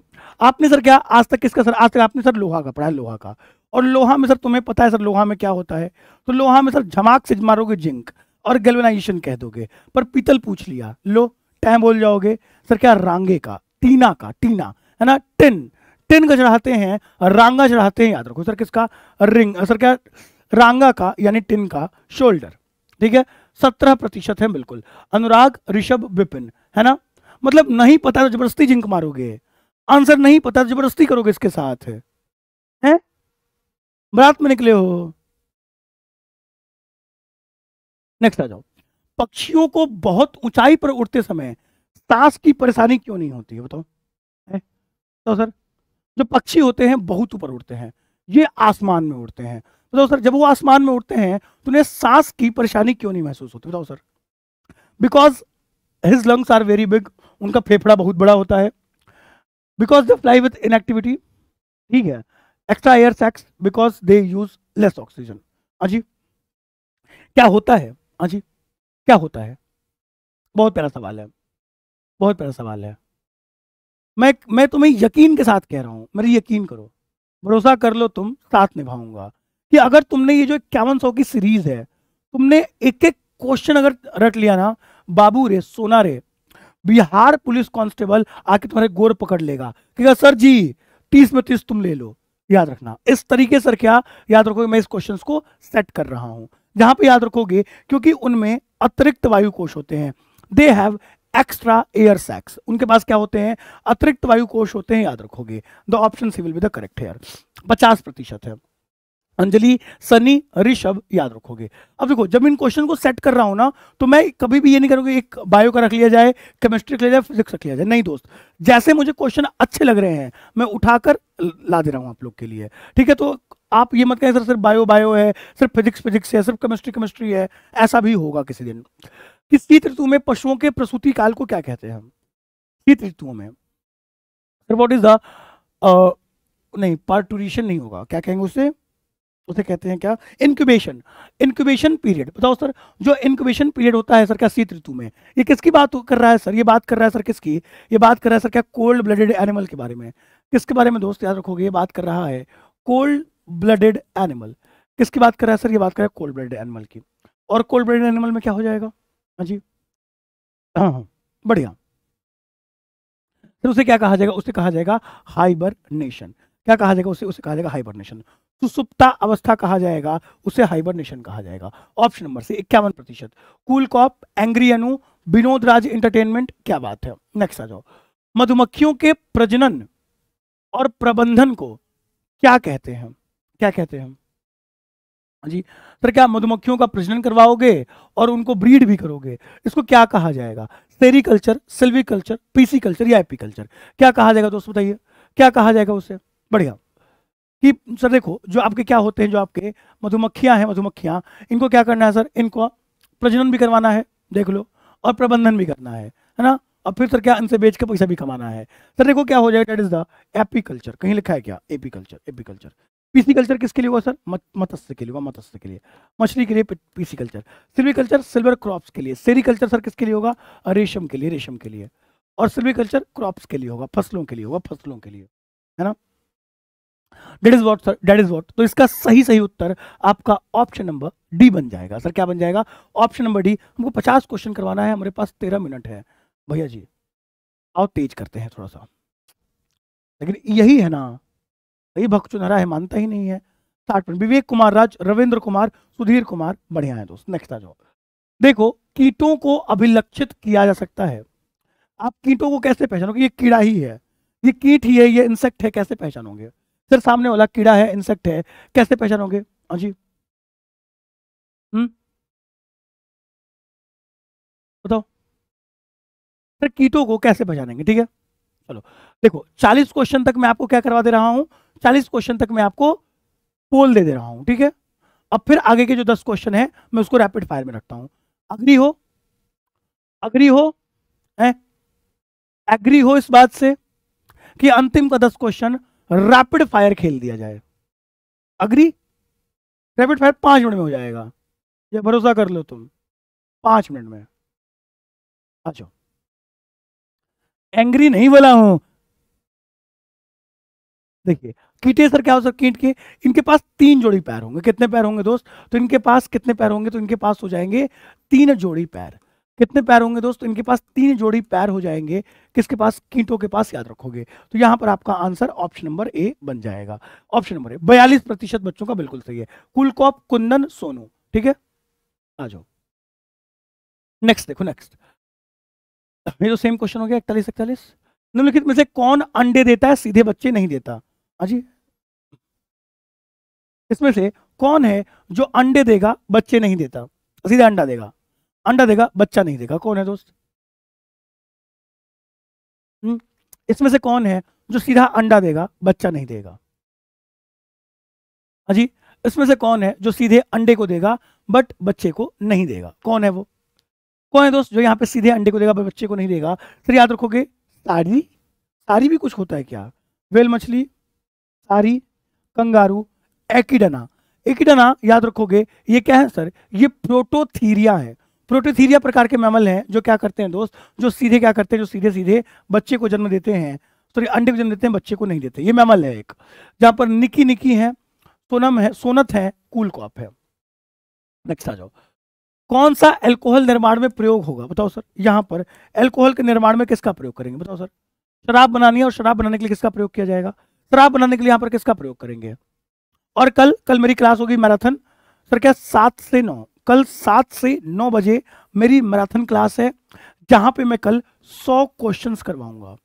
आपने सर क्या आज तक किसका सर आज तक आपने सर लोहा का पढ़ा लोहा का और लोहा में सर तुम्हें पता है सर लोहा में क्या होता है तो लोहा में सर झमाक से मारोगे जिंक और गेलवेनाइजेशन कह दोगे पर पीतल पूछ लिया लो टाइम बोल जाओगे सर क्या रांगे का टीना का टीना है ना टिन टिन का चढ़ाते हैं रांगा चढ़ाते हैं याद रखो सर किसका रिंग सर क्या रांगा का यानी टिन का शोल्डर ठीक है सत्रह प्रतिशत है बिल्कुल अनुराग ऋषभ विपिन है ना मतलब नहीं पता तो जबरदस्ती जिंक मारोगे आंसर नहीं पता तो जबरदस्ती करोगे इसके साथ है, है? बरात में निकले हो नेक्स्ट आ जाओ पक्षियों को बहुत ऊंचाई पर उड़ते समय सांस की परेशानी क्यों नहीं होती है बताओ तो सर जो पक्षी होते हैं बहुत ऊपर उड़ते हैं ये आसमान में उड़ते हैं बताओ सर जब वो आसमान में उड़ते हैं तो उन्हें सांस की परेशानी क्यों नहीं महसूस होती बताओ sir because his lungs are very big उनका फेफड़ा बहुत बड़ा होता है because they fly with inactivity ठीक है extra air sacs because they use less oxygen हाँ जी क्या होता है हाँ जी क्या होता है बहुत प्यारा सवाल है बहुत प्यारा सवाल है मैं मैं तुम्हें यकीन के साथ कह रहा हूँ मेरे यकीन करो भरोसा कर लो तुम साथ निभाऊंगा कि अगर तुमने ये जो इक्यावन सौ की सीरीज है तुमने एक एक क्वेश्चन अगर रट लिया ना बाबू रे सोना रे बिहार पुलिस कांस्टेबल आके तुम्हारे गोर पकड़ लेगा कि सर जी तीस में तीस तुम ले लो याद रखना इस तरीके सर क्या याद रखोगे मैं इस क्वेश्चन को सेट कर रहा हूँ जहां पे याद रखोगे क्योंकि उनमें अतिरिक्त वायु कोश होते हैं they have extra air sacs उनके पास क्या होते हैं अतिरिक्त वायु कोश होते हैं याद रखोगे the option C will be the correct air पचास प्रतिशत है अंजलि सनी ऋषभ याद रखोगे अब देखो जब इन क्वेश्चन को सेट कर रहा हूं ना तो मैं कभी भी ये नहीं करूंगी एक बायो का रख लिया जाए केमिस्ट्री का लिया जाए फिजिक्स रख लिया जाए नहीं दोस्त जैसे मुझे क्वेश्चन अच्छे लग रहे हैं मैं उठाकर ला दे रहा हूं आप लोग के लिए ठीक है तो आप ये मत कहें सर सिर्फ बायो बायो है सिर्फ फिजिक्स फिजिक्स है सिर्फ केमिस्ट्री केमिस्ट्री है ऐसा भी होगा किसी दिन कि शीत ऋतु में पशुओं के प्रसूति काल को क्या कहते हैं हम शीत ऋतु में वॉट इज द नहीं पार्टूरिशन नहीं होगा क्या कहेंगे उसे उसे कहते हैं क्या इनक्यूबेशन इंक्यूबेशन पीरियड बताओ सर जो इनक्यूबेशन पीरियड होता है सर क्या शीत ऋतु में ये किसकी बात कर रहा है सर ये बात कर रहा है सर किसकी ये बात कर रहा है सर क्या कोल्ड ब्लडेड एनिमल के बारे में किसके बारे में दोस्त याद रखोगे ये बात कर रहा है कोल्ड ब्लडेड एनिमल किसकी बात कर रहा है सर ये बात कर रहा है कोल्ड ब्लडेड एनिमल की और कोल्ड ब्लडेड एनिमल में क्या हो जाएगा हाँ जी हाँ हाँ बढ़िया फिर उसे क्या कहा जाएगा उसे कहा जाएगा हाइबरनेशन क्या कहा जाएगा उसे उसे कहा जाएगा हाइबरनेशन सुसुप्ता अवस्था कहा जाएगा उसे हाइबरनेशन कहा जाएगा ऑप्शन नंबर सी इक्यावन प्रतिशत cool cop angry Anu Vinod Raj entertainment क्या बात है नेक्स्ट आ जाओ मधुमक्खियों के प्रजनन और प्रबंधन को क्या कहते हैं क्या कहते हैं जी फिर क्या मधुमक्खियों का प्रजनन करवाओगे और उनको ब्रीड भी करोगे इसको क्या कहा जाएगा सेरिकल्चर सिल्वीकल्चर पीसी कल्चर या एपी कल्चर क्या कहा जाएगा दोस्त बताइए क्या कहा जाएगा उससे बढ़िया कि सर देखो जो आपके क्या होते हैं जो आपके मधुमक्खियां हैं मधुमक्खियां इनको क्या करना है सर इनको प्रजनन भी करवाना है देख लो और प्रबंधन भी करना है है ना और फिर सर क्या इनसे बेच के पैसा भी कमाना है सर देखो क्या हो जाएगा that is the apiculture कहीं लिखा है क्या apiculture apiculture pisciculture किसके लिए हुआ सर मत्स्य के लिए हुआ मत्स्य के लिए मछली के लिए पीसी पीसीकल्चर सिल्वीकल्चर सिल्वर क्रॉप्स के लिए सेरिकल्चर सर किसके लिए होगा रेशम के लिए रेशम के लिए और सिल्वीकल्चर क्रॉप्स के लिए होगा फसलों के लिए होगा फसलों के लिए है ना that is what sir that is what तो इसका सही सही उत्तर आपका ऑप्शन नंबर डी बन जाएगा सर क्या बन जाएगा ऑप्शन नंबर डी हमको पचास क्वेश्चन करवाना है हमारे पास तेरह मिनट है भैया जी आओ तेज करते हैं थोड़ा सा लेकिन यही है ना कई भक्त जो नारा है मानता ही नहीं है साठ मिनट विवेक कुमार राज रविंद्र कुमार सुधीर कुमार बढ़िया है दोस्त नेक्स्ट आ जाओ देखो कीटों को अभिलक्षित किया जा सकता है आप कीटों को कैसे पहचानोगे ये कीड़ा ही है ये कीट ही है ये इंसेक्ट है कैसे पहचानोगे सर सामने वाला कीड़ा है इंसेक्ट है कैसे पहचानोगे हाँ जी हम्म बताओ सर कीटों को कैसे पहचानेंगे ठीक है चलो देखो 40 क्वेश्चन तक मैं आपको क्या करवा दे रहा हूं चालीस क्वेश्चन तक मैं आपको पोल दे दे रहा हूं ठीक है अब फिर आगे के जो दस क्वेश्चन है मैं उसको रैपिड फायर में रखता हूं अग्री हो अग्री हो है एग्री हो इस बात से कि अंतिम का दस क्वेश्चन रैपिड फायर खेल दिया जाए अग्री रैपिड फायर पांच मिनट में हो जाएगा ये भरोसा कर लो तुम पांच मिनट में अच्छा एंग्री नहीं बोला हूं देखिए कीटे सर क्या हो सकते कीट के इनके पास तीन जोड़ी पैर होंगे कितने पैर होंगे दोस्त तो इनके पास कितने पैर होंगे तो इनके पास हो जाएंगे तीन जोड़ी पैर कितने पैर होंगे दोस्त तो इनके पास तीन जोड़ी पैर हो जाएंगे किसके पास कीटों के पास याद रखोगे तो यहां पर आपका आंसर ऑप्शन नंबर ए बन जाएगा ऑप्शन नंबर ए बयालीस प्रतिशत बच्चों का बिल्कुल सही है कुलकॉप कुंदन सोनू ठीक है आ जाओ नेक्स्ट देखो नेक्स्ट ये तो सेम क्वेश्चन हो गया इकतालीस इकतालीस निम्नलिखित में से कौन अंडे देता है सीधे बच्चे नहीं देता हाँ जी इसमें से कौन है जो अंडे देगा बच्चे नहीं देता सीधा अंडा देगा अंडा देगा बच्चा नहीं देगा कौन है दोस्त हम्म, इसमें से कौन है जो सीधा अंडा देगा बच्चा नहीं देगा हाजी इसमें से कौन है जो सीधे अंडे को देगा बट बच्चे को नहीं देगा कौन है वो कौन है दोस्त जो यहाँ पे सीधे अंडे को देगा बट बच्चे को नहीं देगा फिर याद रखोगे सारी सारी भी कुछ होता है क्या वेल मछली सारी कंगारू एकिडना एकिडना याद रखोगे ये क्या है सर ये प्रोटोथीरिया है प्रोटोथीरिया प्रकार के मैमल हैं जो क्या करते हैं दोस्त जो सीधे क्या करते हैं जो सीधे सीधे बच्चे को जन्म देते हैं सॉरी अंडे को जन्म देते हैं बच्चे को नहीं देते ये मैमल है एक जहां पर निकी निकी है सोनम है सोनत है कूल कॉप है नेक्स्ट आ जाओ कौन सा एल्कोहल निर्माण में प्रयोग होगा बताओ सर यहाँ पर एल्कोहल के निर्माण में किसका प्रयोग करेंगे बताओ सर शराब बनानी है और शराब बनाने के लिए किसका प्रयोग किया जाएगा शराब बनाने के लिए यहाँ पर किसका प्रयोग करेंगे और कल कल मेरी क्लास होगी मैराथन सर क्या सात से नौ कल सात से नौ बजे मेरी मैराथन क्लास है जहां पे मैं कल सौ क्वेश्चंस करवाऊंगा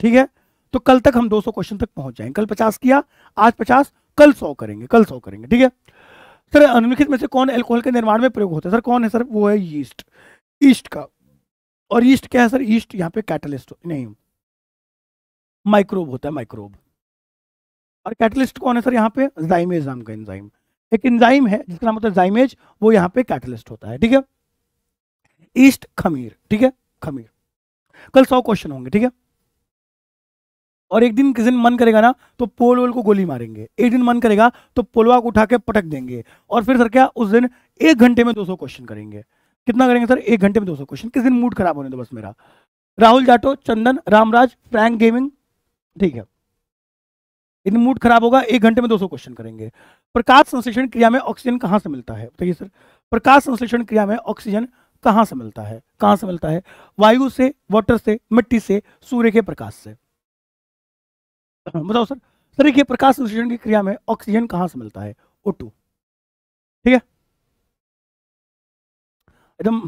ठीक है तो कल तक हम दो सौ क्वेश्चन तक पहुंच जाएंगे कल पचास किया आज पचास कल सौ करेंगे कल सौ करेंगे ठीक है सर अनुलिखित में से कौन एल्कोहल के निर्माण में प्रयोग होता है सर कौन है सर वो है ईस्ट ईस्ट का और ईस्ट क्या है सर ईस्ट यहाँ पे कैटलिस्ट नहीं माइक्रोब होता है माइक्रोब और कैटलिस्ट कौन है सर यहाँ पे जाइमेज नाम का एंजाइम एक इंजाइम है जिसका नाम होता है जाइमेज वो यहाँ पे कैटलिस्ट होता है ठीक है ईस्ट खमीर ठीक है खमीर कल सौ क्वेश्चन होंगे ठीक है और एक दिन किसी दिन मन करेगा ना तो पोल वोल को गोली मारेंगे एक दिन मन करेगा तो पोलवा को उठा के पटक देंगे और फिर सर क्या उस दिन एक घंटे में 200 क्वेश्चन करेंगे कितना करेंगे सर एक घंटे में 200 क्वेश्चन किस दिन मूड खराब होने दो बस मेरा राहुल जाटो चंदन रामराज फ्रैंक गेमिंग ठीक है यदि मूड खराब होगा एक घंटे में 200 क्वेश्चन करेंगे प्रकाश संश्लेषण क्रिया में ऑक्सीजन कहाँ से मिलता है बताइए सर प्रकाश संश्लेषण क्रिया में ऑक्सीजन कहाँ से मिलता है कहाँ से मिलता है वायु से वाटर से मिट्टी से सूर्य के प्रकाश से बताओ सर सर देखिए प्रकाश संश्लेषण की क्रिया में ऑक्सीजन कहाँ से मिलता है ओ ठीक है एकदम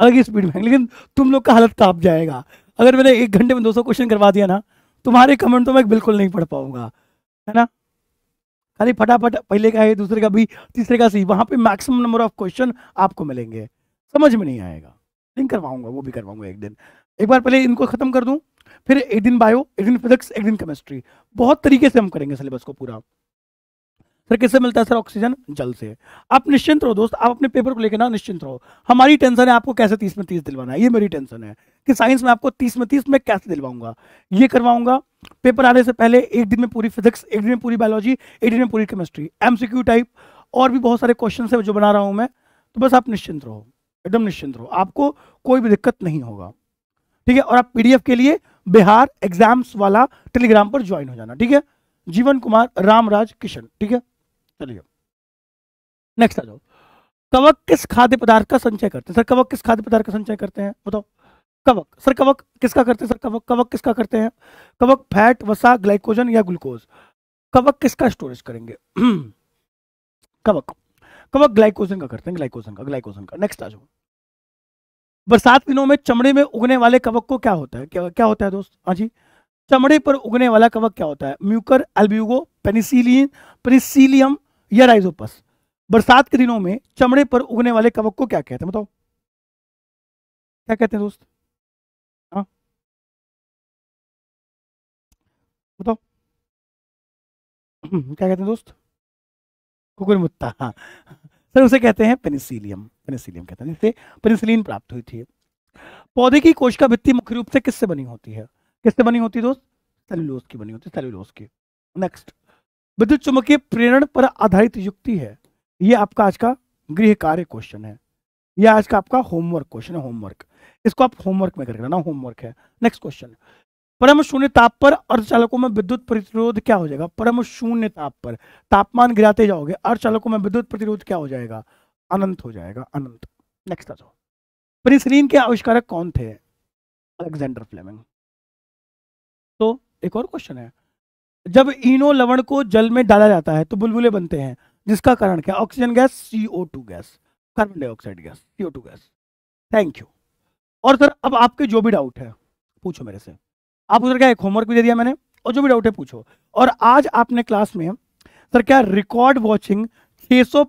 अलग ही स्पीड में लेकिन तुम लोग का हालत काप जाएगा अगर मैंने एक घंटे में 200 क्वेश्चन करवा दिया ना तुम्हारे कमेंट तो मैं बिल्कुल नहीं पढ़ पाऊंगा है ना खाली फटाफट पहले का है दूसरे का भी तीसरे का सी वहां पे मैक्सिमम नंबर ऑफ क्वेश्चन आपको मिलेंगे समझ में नहीं आएगा लिंक करवाऊंगा वो भी करवाऊंगा एक दिन एक बार पहले इनको ख़त्म कर दूँ फिर एक दिन बायो एक दिन फिजिक्स एक दिन केमिस्ट्री बहुत तरीके से हम करेंगे सिलेबस को पूरा सर किससे मिलता है सर ऑक्सीजन जल से आप निश्चिंत रहो दोस्त आप अपने पेपर को लेकर ना निश्चिंत रहो हमारी टेंशन है आपको कैसे तीस में तीस दिलवाना है ये मेरी टेंशन है कि साइंस में आपको तीस में तीस में कैसे दिलवाऊंगा ये करवाऊंगा पेपर आने से पहले एक दिन में पूरी फिजिक्स एक दिन में पूरी बायोलॉजी एक दिन में पूरी केमिस्ट्री एमसीक्यू टाइप और भी बहुत सारे क्वेश्चन है जो बना रहा हूं मैं तो बस आप निश्चिंत रहो एकदम निश्चिंत रहो आपको कोई भी दिक्कत नहीं होगा ठीक है और आप पीडीएफ के लिए बिहार एग्जाम्स वाला टेलीग्राम पर ज्वाइन हो जाना ठीक है जीवन कुमार रामराज किशन ठीक है चलिए नेक्स्ट आ जाओ कवक किस खाद्य पदार्थ का संचय करते हैं सर कवक किस खाद्य पदार्थ का संचय करते हैं बताओ कवक सर कवक किसका करते हैं सर कवक कवक किसका करते हैं कवक फैट वसा ग्लाइकोजन या ग्लूकोज कवक किसका स्टोरेज करेंगे (clears throat) कवक कवक ग्लाइकोजन का करते हैं ग्लाइकोजन का ग्लाइकोजन का नेक्स्ट आ जाओ बरसात दिनों में चमड़े में उगने वाले कवक को क्या होता है क्या, क्या होता है दोस्त हाँ जी चमड़े पर उगने वाला कवक क्या होता है म्यूकर एल्ब्यूगो पेनिसिलिन पेनिसिलियम या राइजोपस बरसात के दिनों में चमड़े पर उगने वाले कवक को क्या कहते हैं बताओ क्या कहते हैं दोस्त (clears throat) क्या कहते हैं दोस्त कुकुर मुत्ता हाँ सर उसे कहते हैं पेनिसिलियम पेनिसिलियम कहते हैं जिससे पेनिसिलिन प्राप्त हुई थी पौधे की कोशिका भित्ति मुख्य रूप से किससे बनी होती है किससे बनी होती है दोस्त सेलुलोज की बनी होती है सेलुलोज की नेक्स्ट विद्युत चुंबकीय प्रेरण पर आधारित युक्ति है ये आपका आज का गृह कार्य क्वेश्चन है यह आज का आपका होमवर्क क्वेश्चन है होमवर्क इसको आप होमवर्क में करके ना होमवर्क है नेक्स्ट क्वेश्चन परम शून्य ताप पर अर्धचालकों में विद्युत प्रतिरोध क्या हो जाएगा परम शून्य ताप पर तापमान गिराते जाओगे अर्धचालकों में विद्युत प्रतिरोध क्या हो जाएगा अनंत हो जाएगा अनंत नेक्स्ट आ जाओ पेनिसिलिन के आविष्कारक कौन थे अलेक्जेंडर फ्लेमिंग तो एक और क्वेश्चन है जब इनो लवण को जल में डाला जाता है तो बुलबुले बनते हैं जिसका कारण क्या oxygen gas CO two gas carbon dioxide gas CO two gas thank you और सर अब आपके जो भी डाउट है पूछो मेरे से आप उधर क्या एक होमवर्क भी दे दिया मैंने और जो भी डाउट है पूछो और आज आपने क्लास में सर क्या रिकॉर्ड वॉचिंग छह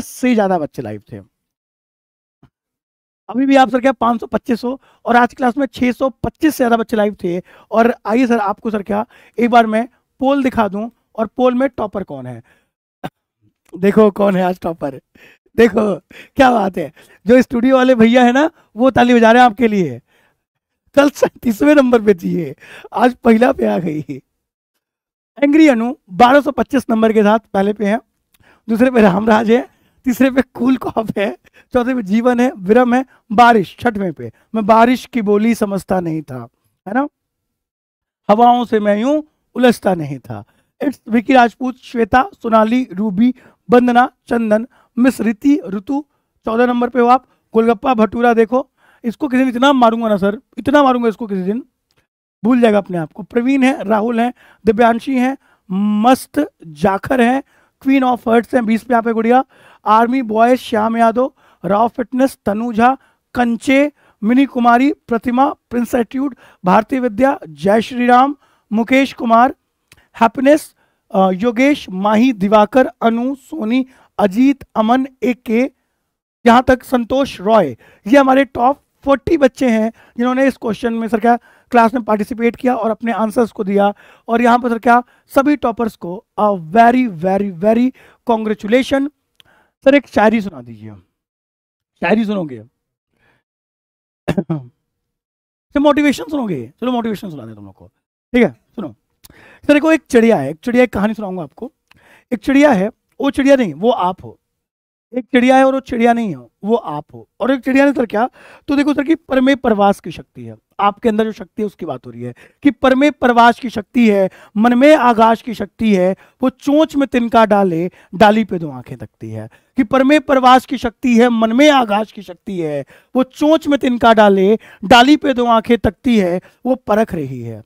से ज्यादा बच्चे लाइव थे अभी भी आप सर क्या 500 2500 और आज क्लास में 625 से ज्यादा बच्चे लाइव थे और आइए सर आपको सर क्या एक बार मैं पोल दिखा दूं और पोल में टॉपर कौन है देखो कौन है आज टॉपर देखो क्या बात है जो स्टूडियो वाले भैया है ना वो ताली बजा रहे हैं आपके लिए कल सैतीसवें नंबर पे थी आज पहला पे आ गई एंग्री अनु 1225 नंबर के साथ पहले पे है दूसरे पे रामराज है तीसरे पे कूल कॉप है चौथे पे जीवन है विरम है बारिश छठवें पे मैं बारिश की बोली समझता नहीं था है ना हवाओं से मैं यूं उलझता नहीं था it's Vicky Rajput Shweta Sonali Ruby Bandana Chandan miss Reeti Ritu चौदह नंबर पे हो आप गोलगप्पा भटूरा देखो इसको किसी दिन इतना मारूंगा ना सर इतना मारूंगा इसको किसी दिन भूल जाएगा अपने आप को प्रवीण है राहुल है दिव्यांशी है मस्त जाखर है क्वीन ऑफ हर्ट्स हैं बीस पे यहाँ पे Gudiya army boy Shyam Yadav Rao fitness Tanuja कंचे Mini Kumari Pratima prince attitude Bharatiya Vidya Jai Shri Ram Mukesh Kumar happiness Yogesh Mahi Diwakar Anu Soni Ajit Aman A K यहाँ तक संतोष रॉय ये हमारे टॉप फोर्टी बच्चे हैं जिन्होंने इस क्वेश्चन में सर क्या क्लास में पार्टिसिपेट किया और अपने आंसर्स को दिया और यहाँ पर सर क्या सभी टॉपर्स को a very very very congratulation sir एक शायरी सुना दीजिए शायरी सुनोगे मोटिवेशन (coughs) सुनोगे चलो मोटिवेशन सुना दे तुम लोग को ठीक है सुनो सर एक चिड़िया है एक चिड़िया एक कहानी सुनाऊंगा आपको एक चिड़िया है वो चिड़िया नहीं वो आप हो एक चिड़िया है और वो चिड़िया नहीं है वो आप हो और एक चिड़िया ने सर क्या तो देखो सर कि परमे प्रवास की शक्ति है आपके अंदर जो शक्ति है उसकी बात हो रही है कि परमे प्रवास की शक्ति है मन में आकाश की शक्ति है वो चोंच में तिनका डाले डाली पे दो आंखें तकती है कि परमे प्रवास की शक्ति है मन में आकाश की शक्ति है वो चोंच में तिनका डाले डाली पे दो आंखें तकती है वो परख रही है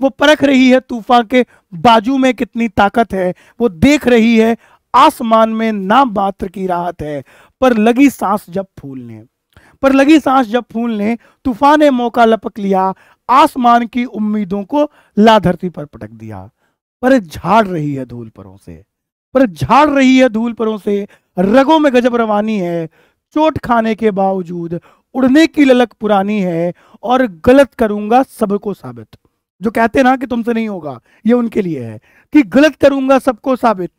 वो परख रही है तूफान के बाजू में कितनी ताकत है वो देख रही है आसमान में ना मात्र की राहत है पर लगी सांस जब फूल ने पर लगी सांस जब फूल ने तूफान ने मौका लपक लिया आसमान की उम्मीदों को ला धरती पर पटक दिया पर झाड़ रही है धूल परों से पर झाड़ रही है धूल परों से रगों में गजब रवानी है चोट खाने के बावजूद उड़ने की ललक पुरानी है और गलत करूंगा सबको साबित जो कहते ना कि तुमसे नहीं होगा ये उनके लिए है कि गलत करूंगा सबको साबित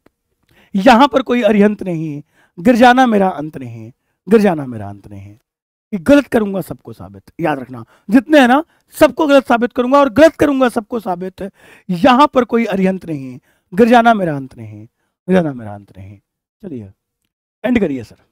यहां पर कोई अरिहंत नहीं गिर जाना मेरा अंत नहीं गिर जाना मेरा अंत नहीं कि गलत करूंगा सबको साबित याद रखना जितने हैं ना सबको गलत साबित करूंगा और गलत करूंगा सबको साबित यहां पर कोई अरिहंत नहीं गिर जाना मेरा अंत नहीं गिर जाना मेरा अंत नहीं चलिए एंड करिए सर